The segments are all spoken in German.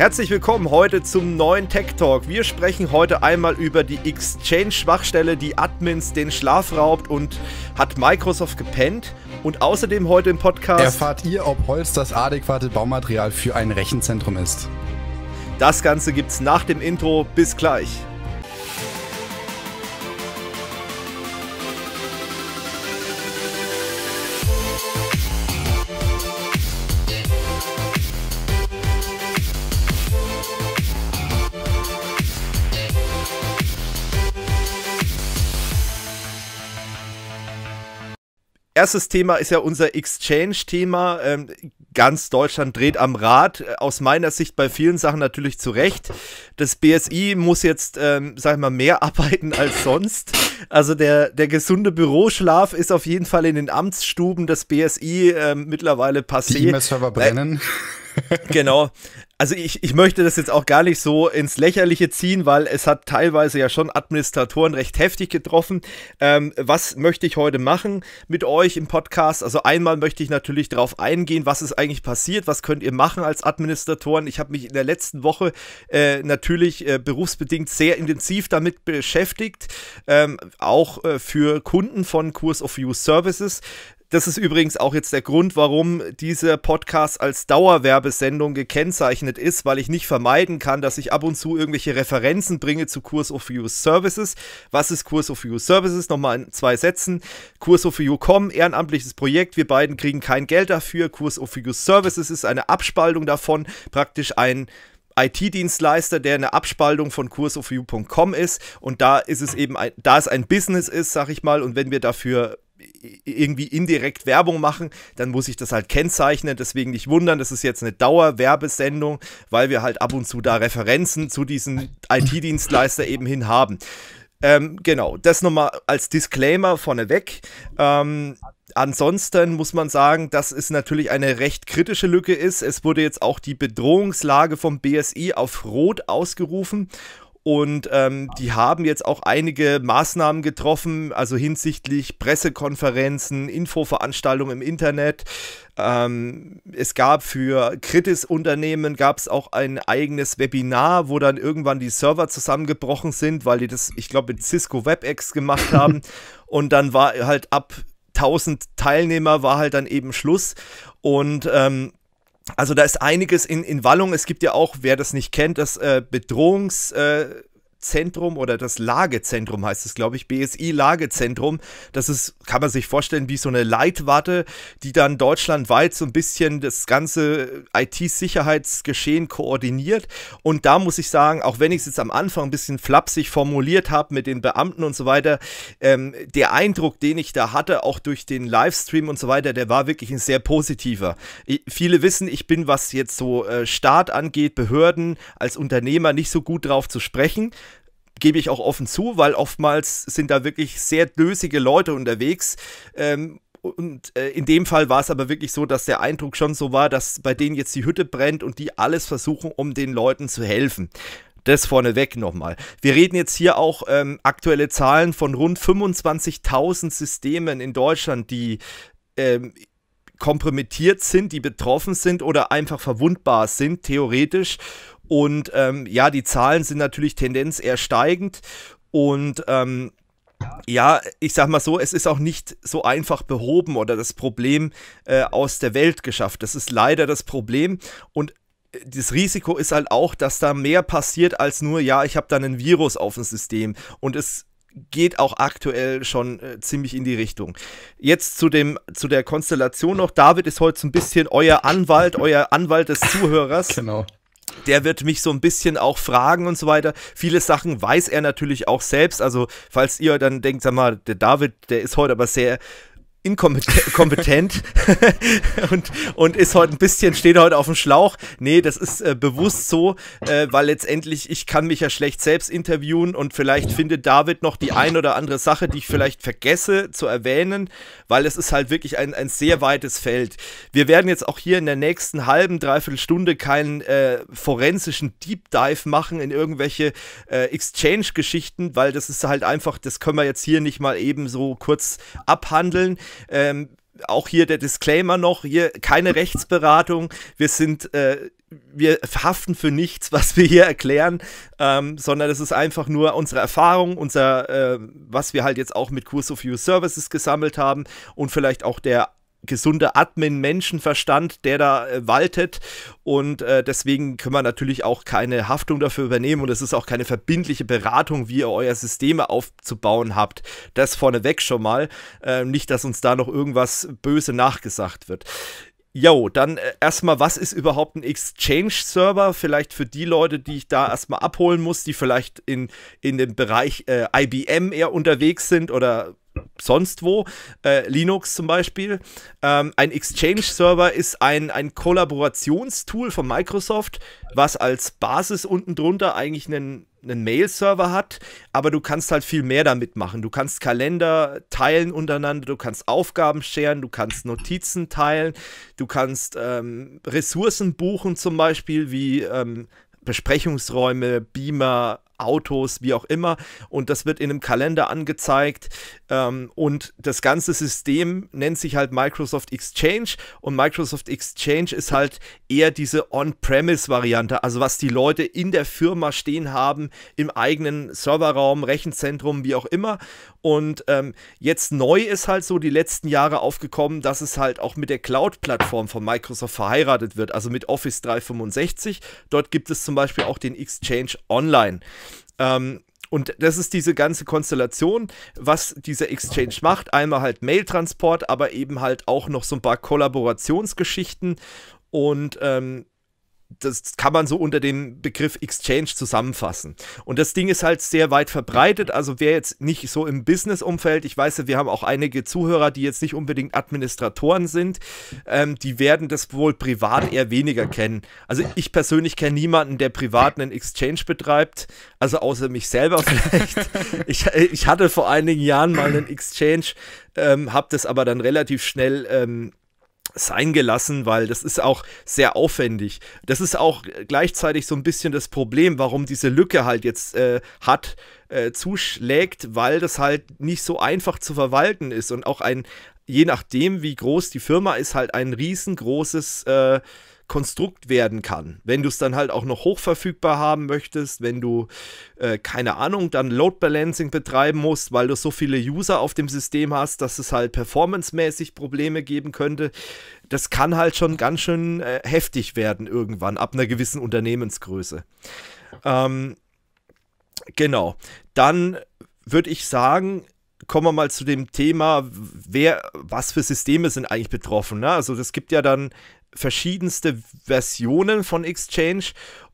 Herzlich willkommen heute zum neuen Tech Talk. Wir sprechen heute einmal über die Exchange-Schwachstelle, die Admins den Schlaf raubt und hat Microsoft gepennt. Und außerdem heute im Podcast erfahrt ihr, ob Holz das adäquate Baumaterial für ein Rechenzentrum ist. Das Ganze gibt's nach dem Intro. Bis gleich. erstes Thema ist ja unser Exchange-Thema. Ähm, ganz Deutschland dreht am Rad. Äh, aus meiner Sicht bei vielen Sachen natürlich zu Recht. Das BSI muss jetzt, ähm, sag ich mal, mehr arbeiten als sonst. Also der, der gesunde Büroschlaf ist auf jeden Fall in den Amtsstuben des BSI ähm, mittlerweile passiert. Die E-Mail-Server brennen. Äh, genau also ich, ich möchte das jetzt auch gar nicht so ins Lächerliche ziehen, weil es hat teilweise ja schon Administratoren recht heftig getroffen. Ähm, was möchte ich heute machen mit euch im Podcast? Also einmal möchte ich natürlich darauf eingehen, was ist eigentlich passiert, was könnt ihr machen als Administratoren. Ich habe mich in der letzten Woche äh, natürlich äh, berufsbedingt sehr intensiv damit beschäftigt, ähm, auch äh, für Kunden von Course of Use Services. Das ist übrigens auch jetzt der Grund, warum dieser Podcast als Dauerwerbesendung gekennzeichnet ist, weil ich nicht vermeiden kann, dass ich ab und zu irgendwelche Referenzen bringe zu Course of You Services. Was ist Course of You Services? Nochmal in zwei Sätzen. Course of You.com, ehrenamtliches Projekt. Wir beiden kriegen kein Geld dafür. Course of You Services ist eine Abspaltung davon, praktisch ein IT-Dienstleister, der eine Abspaltung von courseofview.com ist und da ist es eben, ein, da es ein Business ist, sag ich mal, und wenn wir dafür irgendwie indirekt Werbung machen, dann muss ich das halt kennzeichnen. Deswegen nicht wundern, das ist jetzt eine Dauerwerbesendung, weil wir halt ab und zu da Referenzen zu diesen IT-Dienstleister eben hin haben. Ähm, genau, das nochmal als Disclaimer vorneweg. Ähm, ansonsten muss man sagen, dass es natürlich eine recht kritische Lücke ist. Es wurde jetzt auch die Bedrohungslage vom BSI auf Rot ausgerufen und ähm, die haben jetzt auch einige Maßnahmen getroffen, also hinsichtlich Pressekonferenzen, Infoveranstaltungen im Internet. Ähm, es gab für Kritis-Unternehmen auch ein eigenes Webinar, wo dann irgendwann die Server zusammengebrochen sind, weil die das, ich glaube, mit Cisco WebEx gemacht haben. Und dann war halt ab 1000 Teilnehmer war halt dann eben Schluss. Und ähm, also da ist einiges in, in Wallung. Es gibt ja auch, wer das nicht kennt, das äh, Bedrohungs... Äh, Zentrum oder das Lagezentrum heißt es, glaube ich, BSI Lagezentrum. Das ist, kann man sich vorstellen, wie so eine Leitwarte, die dann deutschlandweit so ein bisschen das ganze IT-Sicherheitsgeschehen koordiniert. Und da muss ich sagen, auch wenn ich es jetzt am Anfang ein bisschen flapsig formuliert habe mit den Beamten und so weiter, ähm, der Eindruck, den ich da hatte, auch durch den Livestream und so weiter, der war wirklich ein sehr positiver. Ich, viele wissen, ich bin, was jetzt so äh, Staat angeht, Behörden, als Unternehmer nicht so gut drauf zu sprechen gebe ich auch offen zu, weil oftmals sind da wirklich sehr dösige Leute unterwegs. Ähm, und äh, in dem Fall war es aber wirklich so, dass der Eindruck schon so war, dass bei denen jetzt die Hütte brennt und die alles versuchen, um den Leuten zu helfen. Das vorneweg nochmal. Wir reden jetzt hier auch ähm, aktuelle Zahlen von rund 25.000 Systemen in Deutschland, die ähm, kompromittiert sind, die betroffen sind oder einfach verwundbar sind, theoretisch. Und ähm, ja, die Zahlen sind natürlich Tendenz eher steigend. Und ähm, ja, ich sag mal so, es ist auch nicht so einfach behoben oder das Problem äh, aus der Welt geschafft. Das ist leider das Problem. Und äh, das Risiko ist halt auch, dass da mehr passiert als nur, ja, ich habe da ein Virus auf dem System. Und es geht auch aktuell schon äh, ziemlich in die Richtung. Jetzt zu, dem, zu der Konstellation noch. David ist heute so ein bisschen euer Anwalt, euer Anwalt des Zuhörers. Genau der wird mich so ein bisschen auch fragen und so weiter. Viele Sachen weiß er natürlich auch selbst. Also, falls ihr dann denkt, sag mal, der David, der ist heute aber sehr inkompetent und, und ist heute ein bisschen, steht heute auf dem Schlauch. Nee, das ist äh, bewusst so, äh, weil letztendlich ich kann mich ja schlecht selbst interviewen und vielleicht findet David noch die ein oder andere Sache, die ich vielleicht vergesse zu erwähnen, weil es ist halt wirklich ein, ein sehr weites Feld. Wir werden jetzt auch hier in der nächsten halben, dreiviertel Stunde keinen äh, forensischen Deep Dive machen in irgendwelche äh, Exchange-Geschichten, weil das ist halt einfach, das können wir jetzt hier nicht mal eben so kurz abhandeln. Ähm, auch hier der Disclaimer noch, hier keine Rechtsberatung. Wir sind, äh, wir haften für nichts, was wir hier erklären, ähm, sondern es ist einfach nur unsere Erfahrung, unser, äh, was wir halt jetzt auch mit Kurs of View Services gesammelt haben und vielleicht auch der gesunder Admin-Menschenverstand, der da äh, waltet. Und äh, deswegen können wir natürlich auch keine Haftung dafür übernehmen und es ist auch keine verbindliche Beratung, wie ihr euer Systeme aufzubauen habt. Das vorneweg schon mal. Äh, nicht, dass uns da noch irgendwas böse nachgesagt wird. Jo, dann äh, erstmal, was ist überhaupt ein Exchange-Server? Vielleicht für die Leute, die ich da erstmal abholen muss, die vielleicht in, in dem Bereich äh, IBM eher unterwegs sind oder sonst wo, äh, Linux zum Beispiel. Ähm, ein Exchange-Server ist ein, ein Kollaborationstool von Microsoft, was als Basis unten drunter eigentlich einen einen Mail-Server hat, aber du kannst halt viel mehr damit machen. Du kannst Kalender teilen untereinander, du kannst Aufgaben scheren, du kannst Notizen teilen, du kannst ähm, Ressourcen buchen zum Beispiel wie ähm, Besprechungsräume, Beamer, Autos, wie auch immer. Und das wird in einem Kalender angezeigt. Ähm, und das ganze System nennt sich halt Microsoft Exchange. Und Microsoft Exchange ist halt eher diese On-Premise-Variante. Also was die Leute in der Firma stehen haben, im eigenen Serverraum, Rechenzentrum, wie auch immer. Und ähm, jetzt neu ist halt so die letzten Jahre aufgekommen, dass es halt auch mit der Cloud-Plattform von Microsoft verheiratet wird. Also mit Office 365. Dort gibt es zum Beispiel auch den Exchange Online. Ähm, und das ist diese ganze Konstellation, was dieser Exchange macht. Einmal halt Mail-Transport, aber eben halt auch noch so ein paar Kollaborationsgeschichten. Und ähm, das kann man so unter dem Begriff Exchange zusammenfassen. Und das Ding ist halt sehr weit verbreitet. Also wer jetzt nicht so im Business-Umfeld, ich weiß, wir haben auch einige Zuhörer, die jetzt nicht unbedingt Administratoren sind, ähm, die werden das wohl privat eher weniger kennen. Also ich persönlich kenne niemanden, der privat einen Exchange betreibt, also außer mich selber vielleicht. ich, ich hatte vor einigen Jahren mal einen Exchange, ähm, habe das aber dann relativ schnell ähm, sein gelassen, weil das ist auch sehr aufwendig. Das ist auch gleichzeitig so ein bisschen das Problem, warum diese Lücke halt jetzt äh, hat, äh, zuschlägt, weil das halt nicht so einfach zu verwalten ist und auch ein, je nachdem, wie groß die Firma ist, halt ein riesengroßes äh, Konstrukt werden kann. Wenn du es dann halt auch noch hochverfügbar haben möchtest, wenn du, äh, keine Ahnung, dann Load Balancing betreiben musst, weil du so viele User auf dem System hast, dass es halt performancemäßig Probleme geben könnte. Das kann halt schon ganz schön äh, heftig werden irgendwann, ab einer gewissen Unternehmensgröße. Ähm, genau. Dann würde ich sagen, kommen wir mal zu dem Thema, wer, was für Systeme sind eigentlich betroffen. Ne? Also es gibt ja dann verschiedenste Versionen von Exchange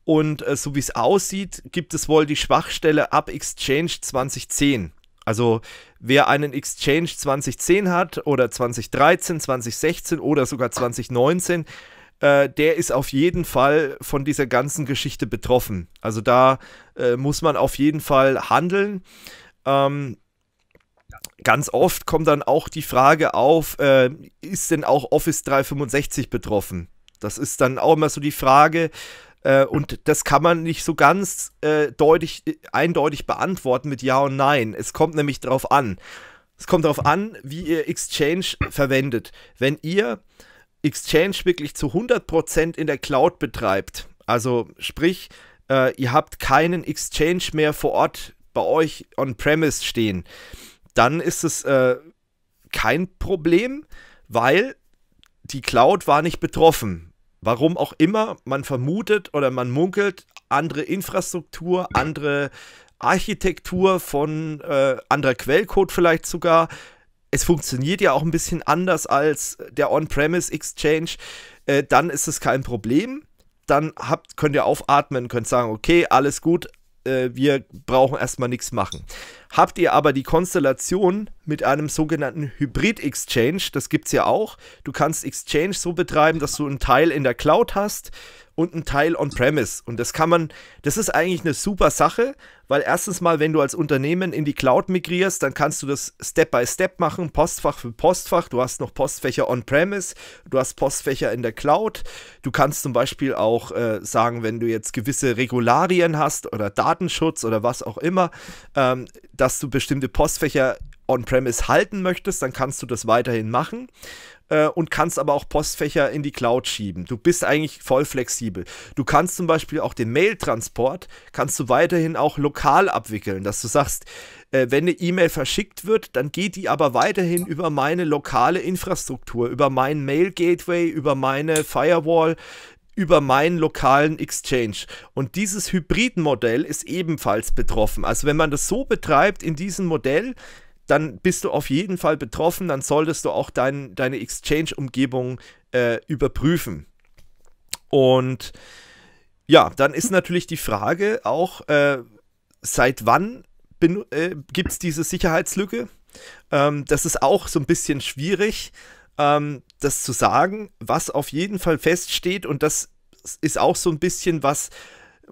und äh, so wie es aussieht, gibt es wohl die Schwachstelle ab Exchange 2010. Also wer einen Exchange 2010 hat oder 2013, 2016 oder sogar 2019, äh, der ist auf jeden Fall von dieser ganzen Geschichte betroffen. Also da äh, muss man auf jeden Fall handeln. Ähm, ganz oft kommt dann auch die Frage auf, äh, ist denn auch Office 365 betroffen? Das ist dann auch immer so die Frage. Äh, und das kann man nicht so ganz äh, deutlich, äh, eindeutig beantworten mit Ja und Nein. Es kommt nämlich darauf an. Es kommt darauf an, wie ihr Exchange verwendet. Wenn ihr Exchange wirklich zu 100% in der Cloud betreibt, also sprich, äh, ihr habt keinen Exchange mehr vor Ort bei euch on-premise stehen, dann ist es äh, kein Problem, weil die Cloud war nicht betroffen. Warum auch immer, man vermutet oder man munkelt, andere Infrastruktur, andere Architektur von äh, anderer Quellcode vielleicht sogar. Es funktioniert ja auch ein bisschen anders als der On-Premise Exchange. Äh, dann ist es kein Problem. Dann habt, könnt ihr aufatmen, könnt sagen, okay, alles gut, äh, wir brauchen erstmal nichts machen. Habt ihr aber die Konstellation mit einem sogenannten Hybrid-Exchange, das gibt es ja auch, du kannst Exchange so betreiben, dass du einen Teil in der Cloud hast und einen Teil on-premise. Und das kann man, das ist eigentlich eine super Sache, weil erstens mal, wenn du als Unternehmen in die Cloud migrierst, dann kannst du das Step by Step machen, Postfach für Postfach. Du hast noch Postfächer on-premise, du hast Postfächer in der Cloud. Du kannst zum Beispiel auch äh, sagen, wenn du jetzt gewisse Regularien hast oder Datenschutz oder was auch immer, ähm, dass du bestimmte Postfächer on-premise halten möchtest, dann kannst du das weiterhin machen äh, und kannst aber auch Postfächer in die Cloud schieben. Du bist eigentlich voll flexibel. Du kannst zum Beispiel auch den Mail-Transport, kannst du weiterhin auch lokal abwickeln, dass du sagst, äh, wenn eine E-Mail verschickt wird, dann geht die aber weiterhin über meine lokale Infrastruktur, über meinen Mail-Gateway, über meine Firewall, über meinen lokalen Exchange. Und dieses Hybridmodell ist ebenfalls betroffen. Also wenn man das so betreibt in diesem Modell, dann bist du auf jeden Fall betroffen, dann solltest du auch dein, deine Exchange-Umgebung äh, überprüfen. Und ja, dann ist natürlich die Frage auch, äh, seit wann äh, gibt es diese Sicherheitslücke? Ähm, das ist auch so ein bisschen schwierig, ähm, das zu sagen. Was auf jeden Fall feststeht, und das ist auch so ein bisschen was,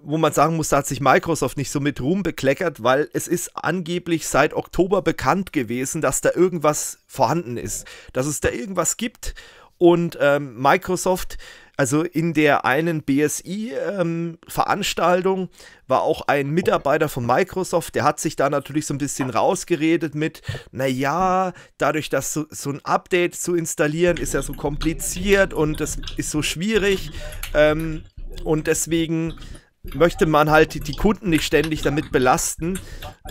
wo man sagen muss, da hat sich Microsoft nicht so mit Ruhm bekleckert, weil es ist angeblich seit Oktober bekannt gewesen, dass da irgendwas vorhanden ist, dass es da irgendwas gibt und ähm, Microsoft, also in der einen BSI-Veranstaltung ähm, war auch ein Mitarbeiter von Microsoft, der hat sich da natürlich so ein bisschen rausgeredet mit, naja, dadurch, dass so, so ein Update zu installieren, ist ja so kompliziert und das ist so schwierig ähm, und deswegen möchte man halt die Kunden nicht ständig damit belasten,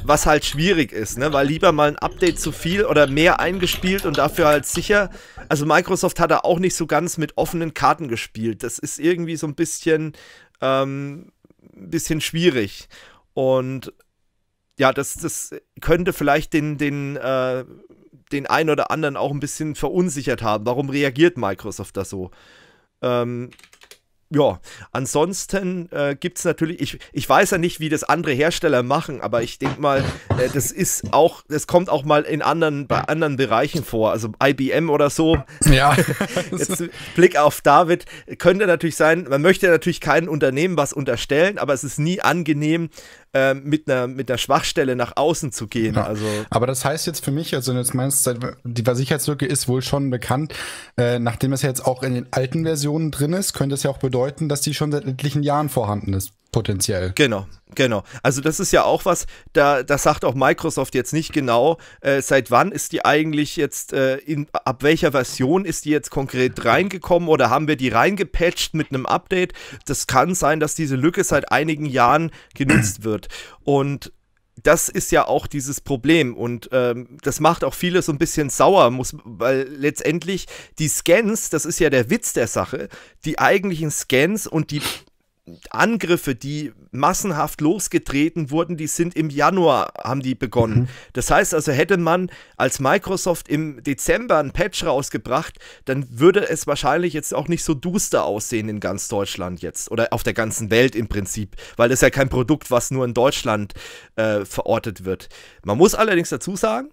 was halt schwierig ist, ne? weil lieber mal ein Update zu viel oder mehr eingespielt und dafür halt sicher. Also Microsoft hat da auch nicht so ganz mit offenen Karten gespielt. Das ist irgendwie so ein bisschen, ähm, bisschen schwierig. Und ja, das, das könnte vielleicht den, den, äh, den einen oder anderen auch ein bisschen verunsichert haben. Warum reagiert Microsoft da so? Ähm, ja, ansonsten äh, gibt es natürlich, ich, ich weiß ja nicht, wie das andere Hersteller machen, aber ich denke mal, äh, das ist auch, das kommt auch mal in anderen, bei anderen Bereichen vor. Also IBM oder so. Ja. Jetzt Blick auf David. Könnte natürlich sein, man möchte natürlich kein Unternehmen was unterstellen, aber es ist nie angenehm, ähm, mit, einer, mit einer Schwachstelle nach außen zu gehen. Ja. Also. Aber das heißt jetzt für mich, also jetzt meinst du, die Sicherheitslücke ist wohl schon bekannt. Äh, nachdem es ja jetzt auch in den alten Versionen drin ist, könnte es ja auch bedeuten, dass die schon seit etlichen Jahren vorhanden ist potenziell. Genau, genau. Also das ist ja auch was, da das sagt auch Microsoft jetzt nicht genau, äh, seit wann ist die eigentlich jetzt, äh, in, ab welcher Version ist die jetzt konkret reingekommen oder haben wir die reingepatcht mit einem Update? Das kann sein, dass diese Lücke seit einigen Jahren genutzt wird. Und das ist ja auch dieses Problem und ähm, das macht auch viele so ein bisschen sauer, muss, weil letztendlich die Scans, das ist ja der Witz der Sache, die eigentlichen Scans und die Angriffe, die massenhaft losgetreten wurden, die sind im Januar, haben die begonnen. Mhm. Das heißt also, hätte man als Microsoft im Dezember ein Patch rausgebracht, dann würde es wahrscheinlich jetzt auch nicht so duster aussehen in ganz Deutschland jetzt oder auf der ganzen Welt im Prinzip, weil das ja kein Produkt, was nur in Deutschland äh, verortet wird. Man muss allerdings dazu sagen,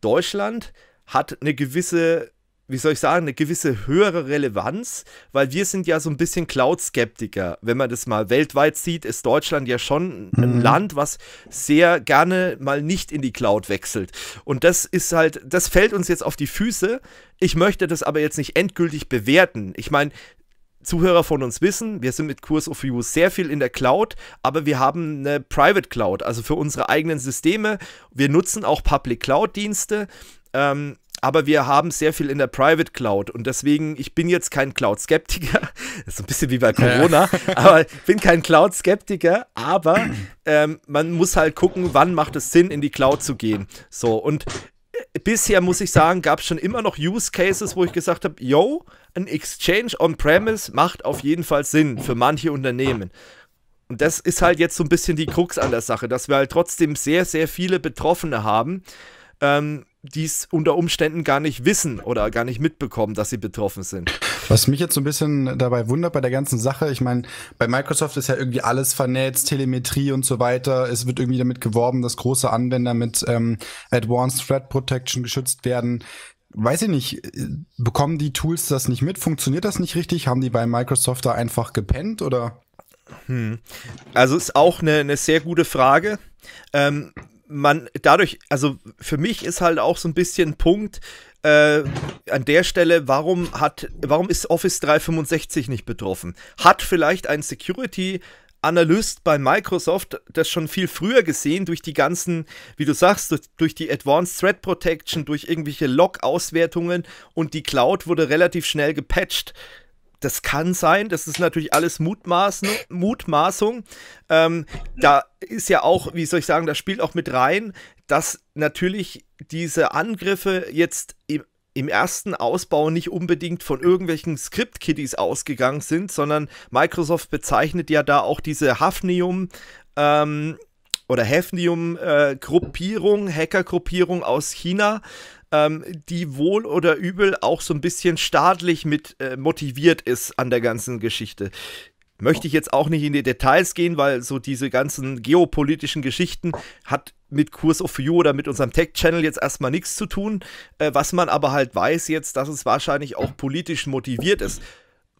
Deutschland hat eine gewisse wie soll ich sagen, eine gewisse höhere Relevanz, weil wir sind ja so ein bisschen Cloud-Skeptiker. Wenn man das mal weltweit sieht, ist Deutschland ja schon ein mhm. Land, was sehr gerne mal nicht in die Cloud wechselt. Und das ist halt, das fällt uns jetzt auf die Füße. Ich möchte das aber jetzt nicht endgültig bewerten. Ich meine, Zuhörer von uns wissen, wir sind mit Kurs of You sehr viel in der Cloud, aber wir haben eine Private Cloud, also für unsere eigenen Systeme. Wir nutzen auch Public Cloud-Dienste. Ähm, aber wir haben sehr viel in der Private Cloud und deswegen, ich bin jetzt kein Cloud-Skeptiker, das ist ein bisschen wie bei Corona, ja. aber ich bin kein Cloud-Skeptiker, aber ähm, man muss halt gucken, wann macht es Sinn, in die Cloud zu gehen. So, und äh, bisher muss ich sagen, gab es schon immer noch Use Cases, wo ich gesagt habe, yo, ein Exchange on-premise macht auf jeden Fall Sinn für manche Unternehmen. Und das ist halt jetzt so ein bisschen die Krux an der Sache, dass wir halt trotzdem sehr, sehr viele Betroffene haben. Ähm, die es unter Umständen gar nicht wissen oder gar nicht mitbekommen, dass sie betroffen sind. Was mich jetzt so ein bisschen dabei wundert bei der ganzen Sache, ich meine, bei Microsoft ist ja irgendwie alles vernetzt, Telemetrie und so weiter. Es wird irgendwie damit geworben, dass große Anwender mit ähm, Advanced Threat Protection geschützt werden weiß ich nicht, äh, bekommen die Tools das nicht mit? Funktioniert das nicht richtig? Haben die bei Microsoft da einfach gepennt oder? Hm. Also ist auch eine, eine sehr gute Frage. Ähm, man dadurch, also für mich ist halt auch so ein bisschen Punkt äh, an der Stelle, warum hat, warum ist Office 365 nicht betroffen? Hat vielleicht ein Security Analyst bei Microsoft das schon viel früher gesehen durch die ganzen, wie du sagst, durch, durch die Advanced Threat Protection, durch irgendwelche Log-Auswertungen und die Cloud wurde relativ schnell gepatcht das kann sein, das ist natürlich alles Mutmaßen, Mutmaßung. Ähm, da ist ja auch, wie soll ich sagen, das spielt auch mit rein, dass natürlich diese Angriffe jetzt im, im ersten Ausbau nicht unbedingt von irgendwelchen Script-Kiddies ausgegangen sind, sondern Microsoft bezeichnet ja da auch diese Hafnium- ähm, oder Hefnium-Gruppierung, äh, Hacker-Gruppierung aus China ähm, die wohl oder übel auch so ein bisschen staatlich mit äh, motiviert ist an der ganzen Geschichte. Möchte ich jetzt auch nicht in die Details gehen, weil so diese ganzen geopolitischen Geschichten hat mit Kurs of You oder mit unserem Tech-Channel jetzt erstmal nichts zu tun. Äh, was man aber halt weiß jetzt, dass es wahrscheinlich auch politisch motiviert ist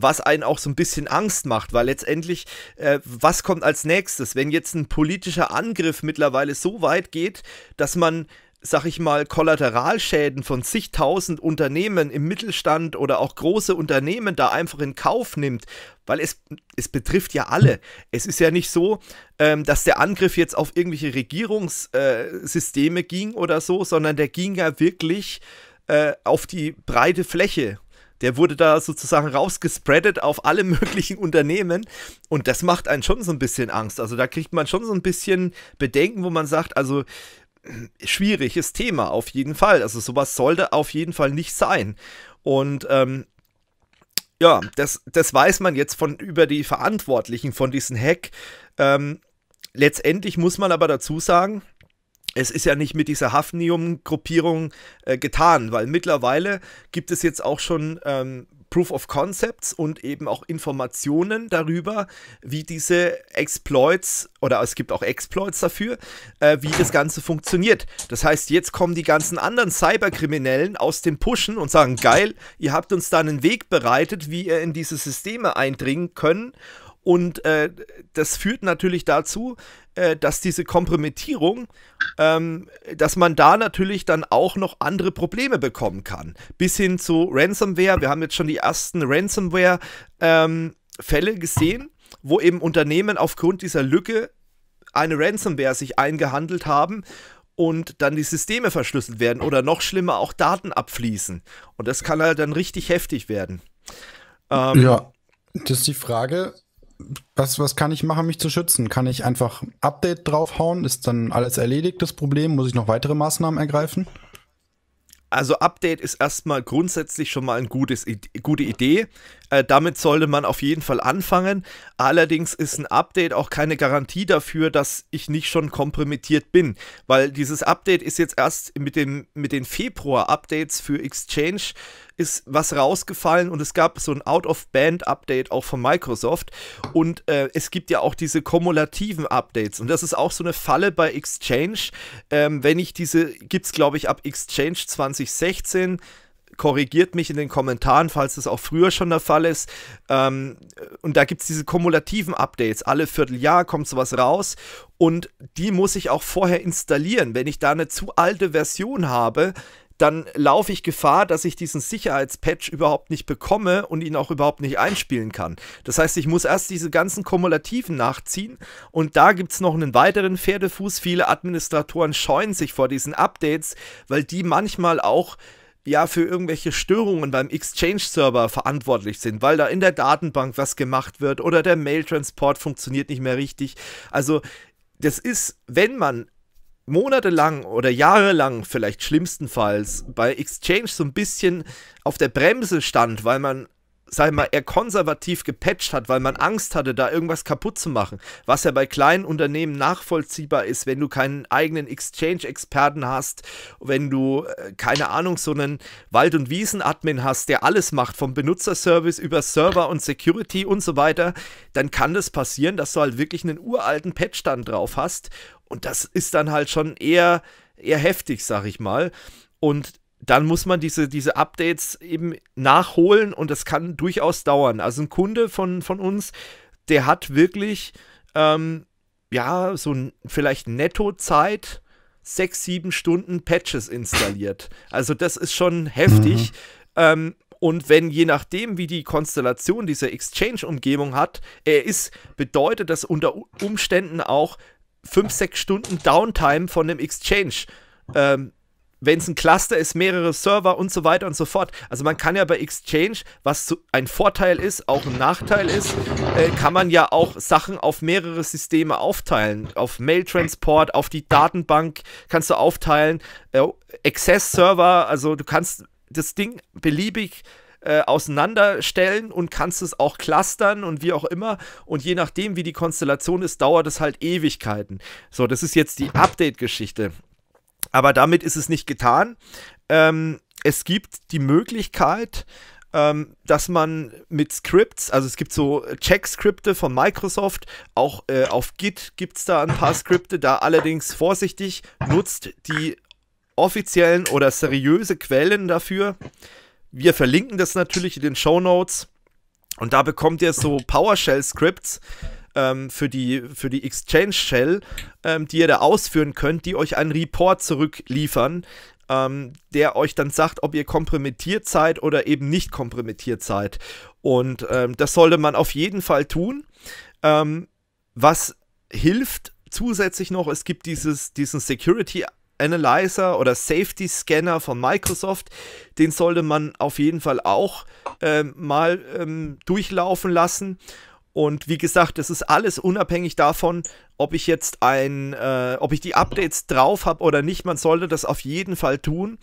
was einen auch so ein bisschen Angst macht, weil letztendlich, äh, was kommt als nächstes, wenn jetzt ein politischer Angriff mittlerweile so weit geht, dass man sag ich mal, Kollateralschäden von zigtausend Unternehmen im Mittelstand oder auch große Unternehmen da einfach in Kauf nimmt, weil es, es betrifft ja alle. Es ist ja nicht so, ähm, dass der Angriff jetzt auf irgendwelche Regierungssysteme äh, ging oder so, sondern der ging ja wirklich äh, auf die breite Fläche. Der wurde da sozusagen rausgespreadet auf alle möglichen Unternehmen. Und das macht einen schon so ein bisschen Angst. Also da kriegt man schon so ein bisschen Bedenken, wo man sagt, also schwieriges Thema, auf jeden Fall. Also sowas sollte auf jeden Fall nicht sein. Und ähm, ja, das, das weiß man jetzt von über die Verantwortlichen von diesem Hack. Ähm, letztendlich muss man aber dazu sagen, es ist ja nicht mit dieser Hafnium-Gruppierung äh, getan, weil mittlerweile gibt es jetzt auch schon ähm, Proof of Concepts und eben auch Informationen darüber, wie diese Exploits oder es gibt auch Exploits dafür, äh, wie das Ganze funktioniert. Das heißt, jetzt kommen die ganzen anderen Cyberkriminellen aus den Pushen und sagen, geil, ihr habt uns da einen Weg bereitet, wie ihr in diese Systeme eindringen können und äh, das führt natürlich dazu, äh, dass diese Kompromittierung, ähm, dass man da natürlich dann auch noch andere Probleme bekommen kann. Bis hin zu Ransomware. Wir haben jetzt schon die ersten Ransomware-Fälle ähm, gesehen, wo eben Unternehmen aufgrund dieser Lücke eine Ransomware sich eingehandelt haben und dann die Systeme verschlüsselt werden oder noch schlimmer auch Daten abfließen. Und das kann halt dann richtig heftig werden. Ähm, ja, das ist die Frage, was, was kann ich machen, mich zu schützen? Kann ich einfach Update draufhauen? Ist dann alles erledigt, das Problem? Muss ich noch weitere Maßnahmen ergreifen? Also Update ist erstmal grundsätzlich schon mal eine gute Idee. Äh, damit sollte man auf jeden Fall anfangen. Allerdings ist ein Update auch keine Garantie dafür, dass ich nicht schon kompromittiert bin, weil dieses Update ist jetzt erst mit, dem, mit den Februar-Updates für Exchange ist was rausgefallen und es gab so ein Out-of-Band-Update auch von Microsoft. Und äh, es gibt ja auch diese kumulativen Updates. Und das ist auch so eine Falle bei Exchange. Ähm, wenn ich diese, gibt es glaube ich ab Exchange 2016 korrigiert mich in den Kommentaren, falls das auch früher schon der Fall ist. Ähm, und da gibt es diese kumulativen Updates. Alle Vierteljahr kommt sowas raus und die muss ich auch vorher installieren. Wenn ich da eine zu alte Version habe, dann laufe ich Gefahr, dass ich diesen Sicherheitspatch überhaupt nicht bekomme und ihn auch überhaupt nicht einspielen kann. Das heißt, ich muss erst diese ganzen Kumulativen nachziehen und da gibt es noch einen weiteren Pferdefuß. Viele Administratoren scheuen sich vor diesen Updates, weil die manchmal auch ja für irgendwelche Störungen beim Exchange-Server verantwortlich sind, weil da in der Datenbank was gemacht wird oder der Mail-Transport funktioniert nicht mehr richtig. Also das ist, wenn man monatelang oder jahrelang vielleicht schlimmstenfalls bei Exchange so ein bisschen auf der Bremse stand, weil man sag ich mal, eher konservativ gepatcht hat, weil man Angst hatte, da irgendwas kaputt zu machen. Was ja bei kleinen Unternehmen nachvollziehbar ist, wenn du keinen eigenen Exchange-Experten hast, wenn du, äh, keine Ahnung, so einen Wald- und Wiesen-Admin hast, der alles macht, vom Benutzerservice über Server und Security und so weiter, dann kann das passieren, dass du halt wirklich einen uralten Patch dann drauf hast und das ist dann halt schon eher, eher heftig, sag ich mal. Und dann muss man diese, diese Updates eben nachholen und das kann durchaus dauern. Also ein Kunde von, von uns, der hat wirklich, ähm, ja, so ein, vielleicht Nettozeit sechs, sieben Stunden Patches installiert. Also das ist schon heftig. Mhm. Ähm, und wenn je nachdem, wie die Konstellation dieser Exchange-Umgebung hat, er ist, bedeutet das unter Umständen auch fünf, sechs Stunden Downtime von dem Exchange. Ähm, wenn es ein Cluster ist, mehrere Server und so weiter und so fort. Also man kann ja bei Exchange, was ein Vorteil ist, auch ein Nachteil ist, äh, kann man ja auch Sachen auf mehrere Systeme aufteilen. Auf Mail-Transport, auf die Datenbank kannst du aufteilen. Äh, Access-Server, also du kannst das Ding beliebig äh, auseinanderstellen und kannst es auch clustern und wie auch immer. Und je nachdem, wie die Konstellation ist, dauert es halt Ewigkeiten. So, das ist jetzt die Update-Geschichte. Aber damit ist es nicht getan. Ähm, es gibt die Möglichkeit, ähm, dass man mit Scripts, also es gibt so Check-Skripte von Microsoft, auch äh, auf Git gibt es da ein paar Skripte, da allerdings vorsichtig nutzt die offiziellen oder seriöse Quellen dafür, wir verlinken das natürlich in den Show Notes. Und da bekommt ihr so PowerShell-Scripts ähm, für, die, für die Exchange-Shell, ähm, die ihr da ausführen könnt, die euch einen Report zurückliefern, ähm, der euch dann sagt, ob ihr kompromittiert seid oder eben nicht kompromittiert seid. Und ähm, das sollte man auf jeden Fall tun. Ähm, was hilft zusätzlich noch, es gibt dieses, diesen Security Analyzer oder Safety Scanner von Microsoft, den sollte man auf jeden Fall auch ähm, mal ähm, durchlaufen lassen. Und wie gesagt, das ist alles unabhängig davon, ob ich jetzt ein, äh, ob ich die Updates drauf habe oder nicht. Man sollte das auf jeden Fall tun.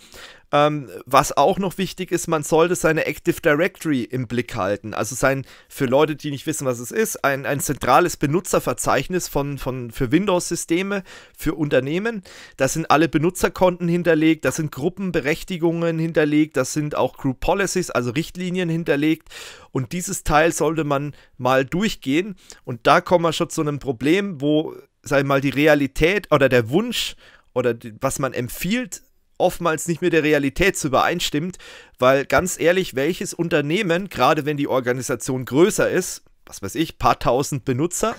Ähm, was auch noch wichtig ist, man sollte seine Active Directory im Blick halten. Also sein, für Leute, die nicht wissen, was es ist, ein, ein zentrales Benutzerverzeichnis von, von, für Windows-Systeme, für Unternehmen. Da sind alle Benutzerkonten hinterlegt, da sind Gruppenberechtigungen hinterlegt, da sind auch Group Policies, also Richtlinien hinterlegt. Und dieses Teil sollte man mal durchgehen. Und da kommen wir schon zu einem Problem, wo sag ich mal, die Realität oder der Wunsch oder die, was man empfiehlt, oftmals nicht mit der Realität zu übereinstimmt, weil ganz ehrlich, welches Unternehmen, gerade wenn die Organisation größer ist, was weiß ich, paar tausend Benutzer,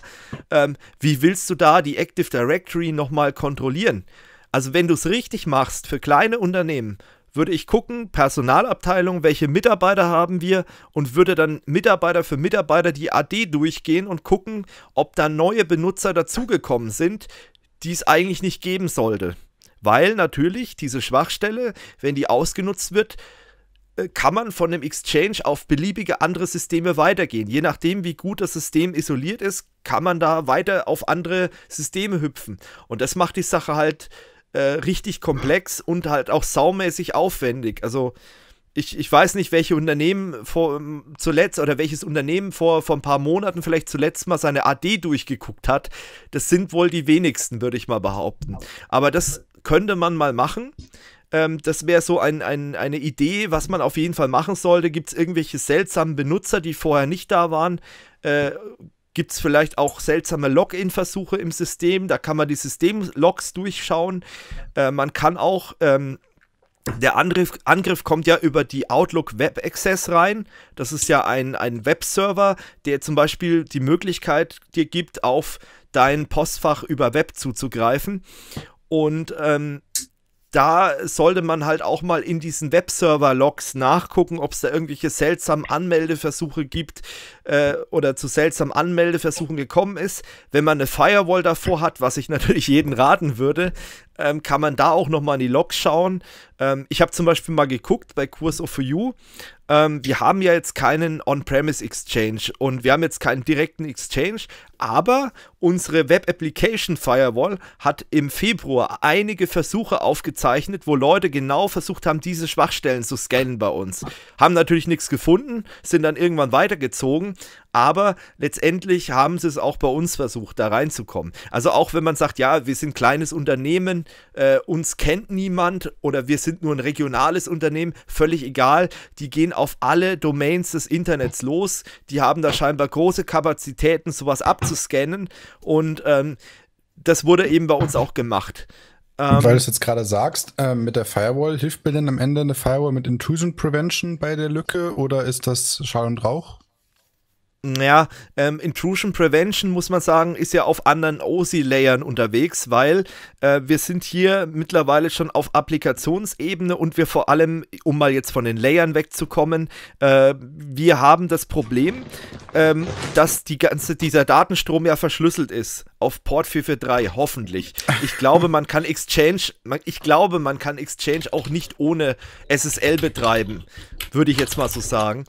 ähm, wie willst du da die Active Directory nochmal kontrollieren? Also wenn du es richtig machst für kleine Unternehmen würde ich gucken, Personalabteilung, welche Mitarbeiter haben wir und würde dann Mitarbeiter für Mitarbeiter die AD durchgehen und gucken, ob da neue Benutzer dazugekommen sind, die es eigentlich nicht geben sollte. Weil natürlich diese Schwachstelle, wenn die ausgenutzt wird, äh, kann man von dem Exchange auf beliebige andere Systeme weitergehen. Je nachdem, wie gut das System isoliert ist, kann man da weiter auf andere Systeme hüpfen. Und das macht die Sache halt äh, richtig komplex und halt auch saumäßig aufwendig. Also ich, ich weiß nicht, welche Unternehmen vor, ähm, zuletzt oder welches Unternehmen vor, vor ein paar Monaten vielleicht zuletzt mal seine AD durchgeguckt hat. Das sind wohl die wenigsten, würde ich mal behaupten. Aber das könnte man mal machen. Ähm, das wäre so ein, ein, eine Idee, was man auf jeden Fall machen sollte. Gibt es irgendwelche seltsamen Benutzer, die vorher nicht da waren? Äh, Gibt es vielleicht auch seltsame Login-Versuche im System? Da kann man die System-Logs durchschauen. Äh, man kann auch, ähm, der Angriff, Angriff kommt ja über die Outlook Web Access rein. Das ist ja ein, ein Webserver, der zum Beispiel die Möglichkeit dir gibt, auf dein Postfach über Web zuzugreifen. Und ähm, da sollte man halt auch mal in diesen Webserver-Logs nachgucken, ob es da irgendwelche seltsamen Anmeldeversuche gibt, äh, oder zu seltsamen Anmeldeversuchen gekommen ist. Wenn man eine Firewall davor hat, was ich natürlich jedem raten würde, ähm, kann man da auch nochmal in die Logs schauen. Ähm, ich habe zum Beispiel mal geguckt bei Kurs of You. Ähm, wir haben ja jetzt keinen On-Premise Exchange und wir haben jetzt keinen direkten Exchange, aber unsere Web Application Firewall hat im Februar einige Versuche aufgezeichnet, wo Leute genau versucht haben, diese Schwachstellen zu scannen bei uns. Haben natürlich nichts gefunden, sind dann irgendwann weitergezogen aber letztendlich haben sie es auch bei uns versucht, da reinzukommen. Also auch wenn man sagt, ja, wir sind kleines Unternehmen, äh, uns kennt niemand oder wir sind nur ein regionales Unternehmen, völlig egal. Die gehen auf alle Domains des Internets los. Die haben da scheinbar große Kapazitäten, sowas abzuscannen. Und ähm, das wurde eben bei uns auch gemacht. Und weil du ähm, es jetzt gerade sagst, äh, mit der Firewall, hilft mir denn am Ende eine Firewall mit Intrusion Prevention bei der Lücke oder ist das Schall und Rauch? ja, ähm, Intrusion Prevention, muss man sagen, ist ja auf anderen OSI-Layern unterwegs, weil äh, wir sind hier mittlerweile schon auf Applikationsebene und wir vor allem, um mal jetzt von den Layern wegzukommen, äh, wir haben das Problem, ähm, dass die ganze, dieser Datenstrom ja verschlüsselt ist. Auf Port 443, hoffentlich. Ich glaube, man kann Exchange, man, ich glaube, man kann Exchange auch nicht ohne SSL betreiben, würde ich jetzt mal so sagen.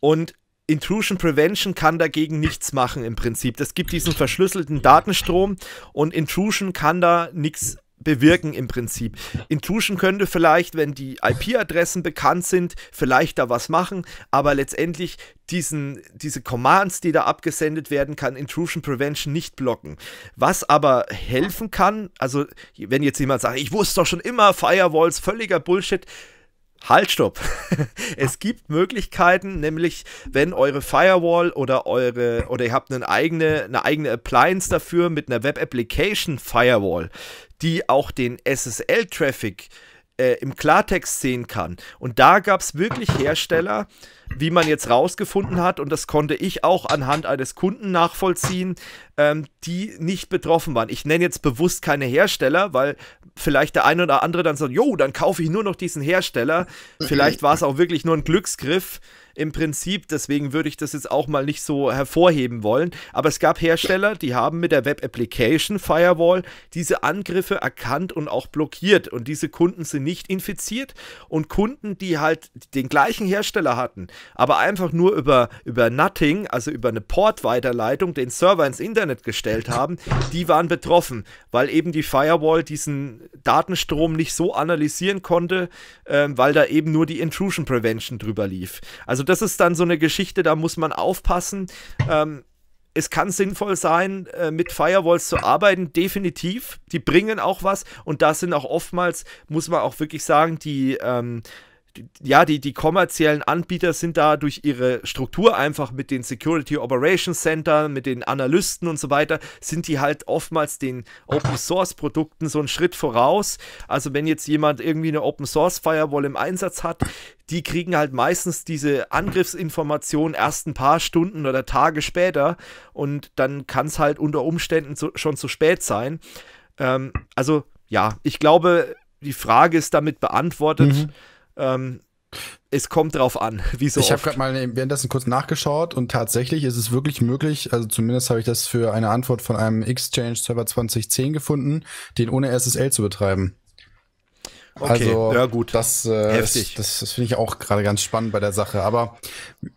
Und Intrusion Prevention kann dagegen nichts machen im Prinzip. Es gibt diesen verschlüsselten Datenstrom und Intrusion kann da nichts bewirken im Prinzip. Intrusion könnte vielleicht, wenn die IP-Adressen bekannt sind, vielleicht da was machen, aber letztendlich diesen, diese Commands, die da abgesendet werden, kann Intrusion Prevention nicht blocken. Was aber helfen kann, also wenn jetzt jemand sagt, ich wusste doch schon immer Firewalls, völliger Bullshit, Halt, stopp. Es gibt Möglichkeiten, nämlich wenn eure Firewall oder eure oder ihr habt eine eigene, eine eigene Appliance dafür mit einer Web Application Firewall, die auch den SSL-Traffic äh, äh, im Klartext sehen kann. Und da gab es wirklich Hersteller, wie man jetzt rausgefunden hat, und das konnte ich auch anhand eines Kunden nachvollziehen, ähm, die nicht betroffen waren. Ich nenne jetzt bewusst keine Hersteller, weil vielleicht der eine oder andere dann sagt, jo, dann kaufe ich nur noch diesen Hersteller. Mhm. Vielleicht war es auch wirklich nur ein Glücksgriff im Prinzip. Deswegen würde ich das jetzt auch mal nicht so hervorheben wollen. Aber es gab Hersteller, die haben mit der Web Application Firewall diese Angriffe erkannt und auch blockiert. Und diese Kunden sind nicht infiziert. Und Kunden, die halt den gleichen Hersteller hatten, aber einfach nur über, über Nothing, also über eine Portweiterleitung, den Server ins Internet gestellt haben, die waren betroffen, weil eben die Firewall diesen Datenstrom nicht so analysieren konnte, äh, weil da eben nur die Intrusion Prevention drüber lief. Also also das ist dann so eine Geschichte, da muss man aufpassen. Ähm, es kann sinnvoll sein, äh, mit Firewalls zu arbeiten, definitiv. Die bringen auch was und da sind auch oftmals, muss man auch wirklich sagen, die ähm, ja, die, die kommerziellen Anbieter sind da durch ihre Struktur einfach mit den Security Operations Center, mit den Analysten und so weiter, sind die halt oftmals den Open Source Produkten so einen Schritt voraus. Also wenn jetzt jemand irgendwie eine Open Source Firewall im Einsatz hat, die kriegen halt meistens diese Angriffsinformationen erst ein paar Stunden oder Tage später und dann kann es halt unter Umständen zu, schon zu spät sein. Ähm, also ja, ich glaube, die Frage ist damit beantwortet. Mhm ähm, es kommt drauf an, wie so Ich habe gerade mal währenddessen kurz nachgeschaut und tatsächlich ist es wirklich möglich, also zumindest habe ich das für eine Antwort von einem Exchange Server 2010 gefunden, den ohne SSL zu betreiben. Okay, also, ja gut. Das, äh, das, das finde ich auch gerade ganz spannend bei der Sache. Aber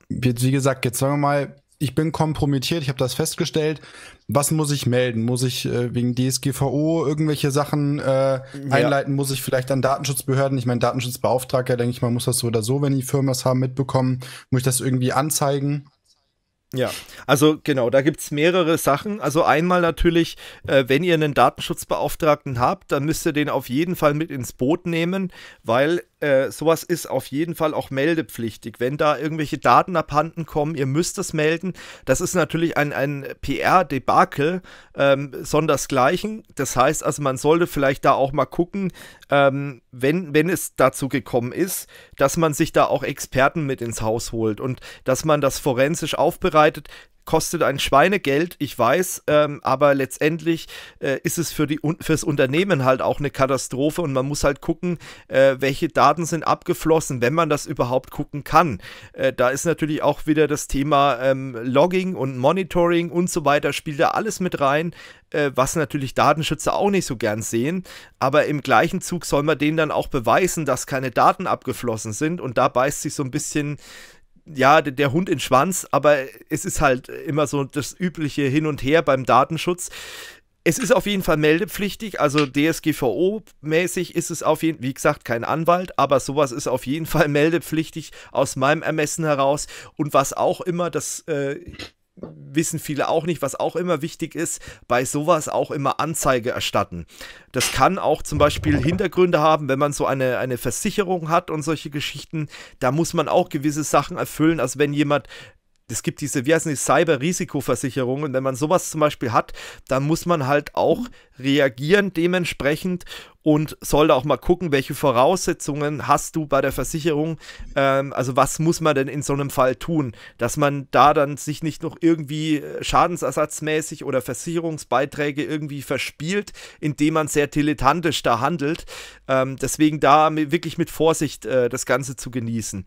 wie gesagt, jetzt sagen wir mal, ich bin kompromittiert, ich habe das festgestellt. Was muss ich melden? Muss ich äh, wegen DSGVO irgendwelche Sachen äh, ja. einleiten? Muss ich vielleicht an Datenschutzbehörden? Ich meine, Datenschutzbeauftragter, denke ich mal, muss das so oder so, wenn die Firmen das haben, mitbekommen. Muss ich das irgendwie anzeigen? Ja, also genau, da gibt es mehrere Sachen. Also einmal natürlich, äh, wenn ihr einen Datenschutzbeauftragten habt, dann müsst ihr den auf jeden Fall mit ins Boot nehmen, weil äh, sowas ist auf jeden Fall auch meldepflichtig. Wenn da irgendwelche Daten abhanden kommen, ihr müsst es melden. Das ist natürlich ein, ein PR-Debakel, ähm, sondersgleichen. Das heißt also, man sollte vielleicht da auch mal gucken, ähm, wenn, wenn es dazu gekommen ist, dass man sich da auch Experten mit ins Haus holt und dass man das forensisch aufbereitet kostet ein Schweinegeld, ich weiß, ähm, aber letztendlich äh, ist es für die, fürs Unternehmen halt auch eine Katastrophe und man muss halt gucken, äh, welche Daten sind abgeflossen, wenn man das überhaupt gucken kann. Äh, da ist natürlich auch wieder das Thema ähm, Logging und Monitoring und so weiter, spielt da alles mit rein, äh, was natürlich Datenschützer auch nicht so gern sehen. Aber im gleichen Zug soll man denen dann auch beweisen, dass keine Daten abgeflossen sind und da beißt sich so ein bisschen ja, der Hund in Schwanz, aber es ist halt immer so das übliche Hin und Her beim Datenschutz. Es ist auf jeden Fall meldepflichtig, also DSGVO-mäßig ist es auf jeden Fall, wie gesagt, kein Anwalt, aber sowas ist auf jeden Fall meldepflichtig aus meinem Ermessen heraus. Und was auch immer, das äh, wissen viele auch nicht, was auch immer wichtig ist, bei sowas auch immer Anzeige erstatten. Das kann auch zum Beispiel Hintergründe haben, wenn man so eine, eine Versicherung hat und solche Geschichten, da muss man auch gewisse Sachen erfüllen, als wenn jemand es gibt diese, wie heißen die, Cyber-Risikoversicherung. Und wenn man sowas zum Beispiel hat, dann muss man halt auch reagieren dementsprechend und sollte auch mal gucken, welche Voraussetzungen hast du bei der Versicherung. Ähm, also was muss man denn in so einem Fall tun, dass man da dann sich nicht noch irgendwie äh, schadensersatzmäßig oder Versicherungsbeiträge irgendwie verspielt, indem man sehr dilettantisch da handelt. Ähm, deswegen da wirklich mit Vorsicht äh, das Ganze zu genießen.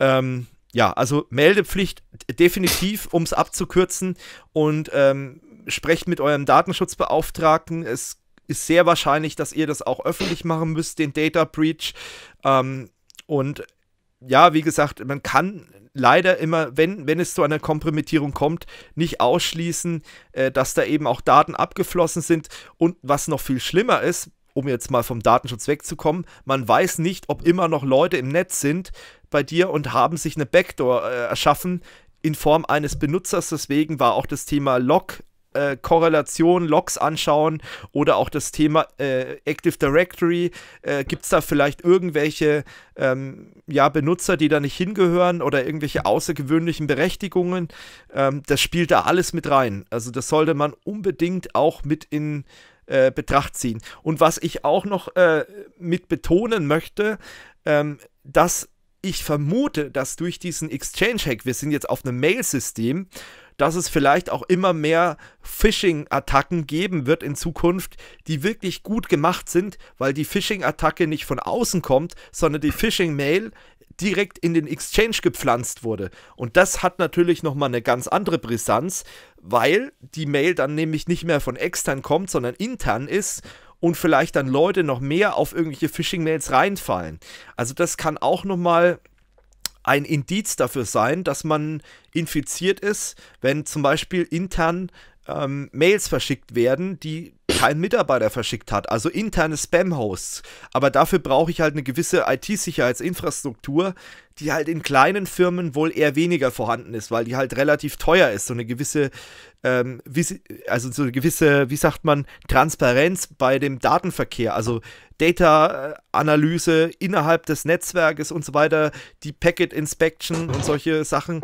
Ähm, ja, also Meldepflicht definitiv, um es abzukürzen. Und ähm, sprecht mit eurem Datenschutzbeauftragten. Es ist sehr wahrscheinlich, dass ihr das auch öffentlich machen müsst, den Data Breach. Ähm, und ja, wie gesagt, man kann leider immer, wenn, wenn es zu einer Kompromittierung kommt, nicht ausschließen, äh, dass da eben auch Daten abgeflossen sind. Und was noch viel schlimmer ist, um jetzt mal vom Datenschutz wegzukommen, man weiß nicht, ob immer noch Leute im Netz sind bei dir und haben sich eine Backdoor äh, erschaffen in Form eines Benutzers. Deswegen war auch das Thema Log. Äh, Korrelation, Logs anschauen oder auch das Thema äh, Active Directory. Äh, Gibt es da vielleicht irgendwelche ähm, ja, Benutzer, die da nicht hingehören oder irgendwelche außergewöhnlichen Berechtigungen? Ähm, das spielt da alles mit rein. Also das sollte man unbedingt auch mit in äh, Betracht ziehen. Und was ich auch noch äh, mit betonen möchte, ähm, dass ich vermute, dass durch diesen Exchange-Hack, wir sind jetzt auf einem Mail-System, dass es vielleicht auch immer mehr Phishing-Attacken geben wird in Zukunft, die wirklich gut gemacht sind, weil die Phishing-Attacke nicht von außen kommt, sondern die Phishing-Mail direkt in den Exchange gepflanzt wurde. Und das hat natürlich nochmal eine ganz andere Brisanz, weil die Mail dann nämlich nicht mehr von extern kommt, sondern intern ist und vielleicht dann Leute noch mehr auf irgendwelche Phishing-Mails reinfallen. Also das kann auch nochmal ein Indiz dafür sein, dass man infiziert ist, wenn zum Beispiel intern ähm, Mails verschickt werden, die keinen Mitarbeiter verschickt hat, also interne Spam-Hosts. Aber dafür brauche ich halt eine gewisse IT-Sicherheitsinfrastruktur, die halt in kleinen Firmen wohl eher weniger vorhanden ist, weil die halt relativ teuer ist. So eine gewisse, ähm, also so eine gewisse, wie sagt man, Transparenz bei dem Datenverkehr, also Data-Analyse äh, innerhalb des Netzwerkes und so weiter, die Packet Inspection und solche Sachen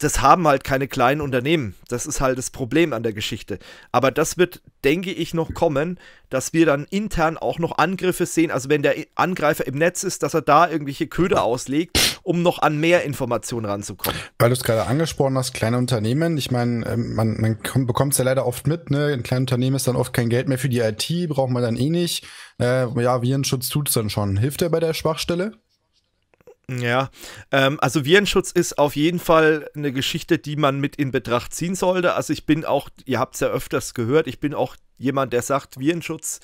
das haben halt keine kleinen Unternehmen. Das ist halt das Problem an der Geschichte. Aber das wird, denke ich, noch kommen, dass wir dann intern auch noch Angriffe sehen. Also wenn der Angreifer im Netz ist, dass er da irgendwelche Köder auslegt, um noch an mehr Informationen ranzukommen. Weil du es gerade angesprochen hast, kleine Unternehmen. Ich meine, ähm, man, man bekommt es ja leider oft mit. Ne? In kleinen Unternehmen ist dann oft kein Geld mehr für die IT, braucht man dann eh nicht. Äh, ja, Virenschutz tut es dann schon. Hilft er bei der Schwachstelle? Ja, ähm, also Virenschutz ist auf jeden Fall eine Geschichte, die man mit in Betracht ziehen sollte. Also ich bin auch, ihr habt es ja öfters gehört, ich bin auch jemand, der sagt, Virenschutz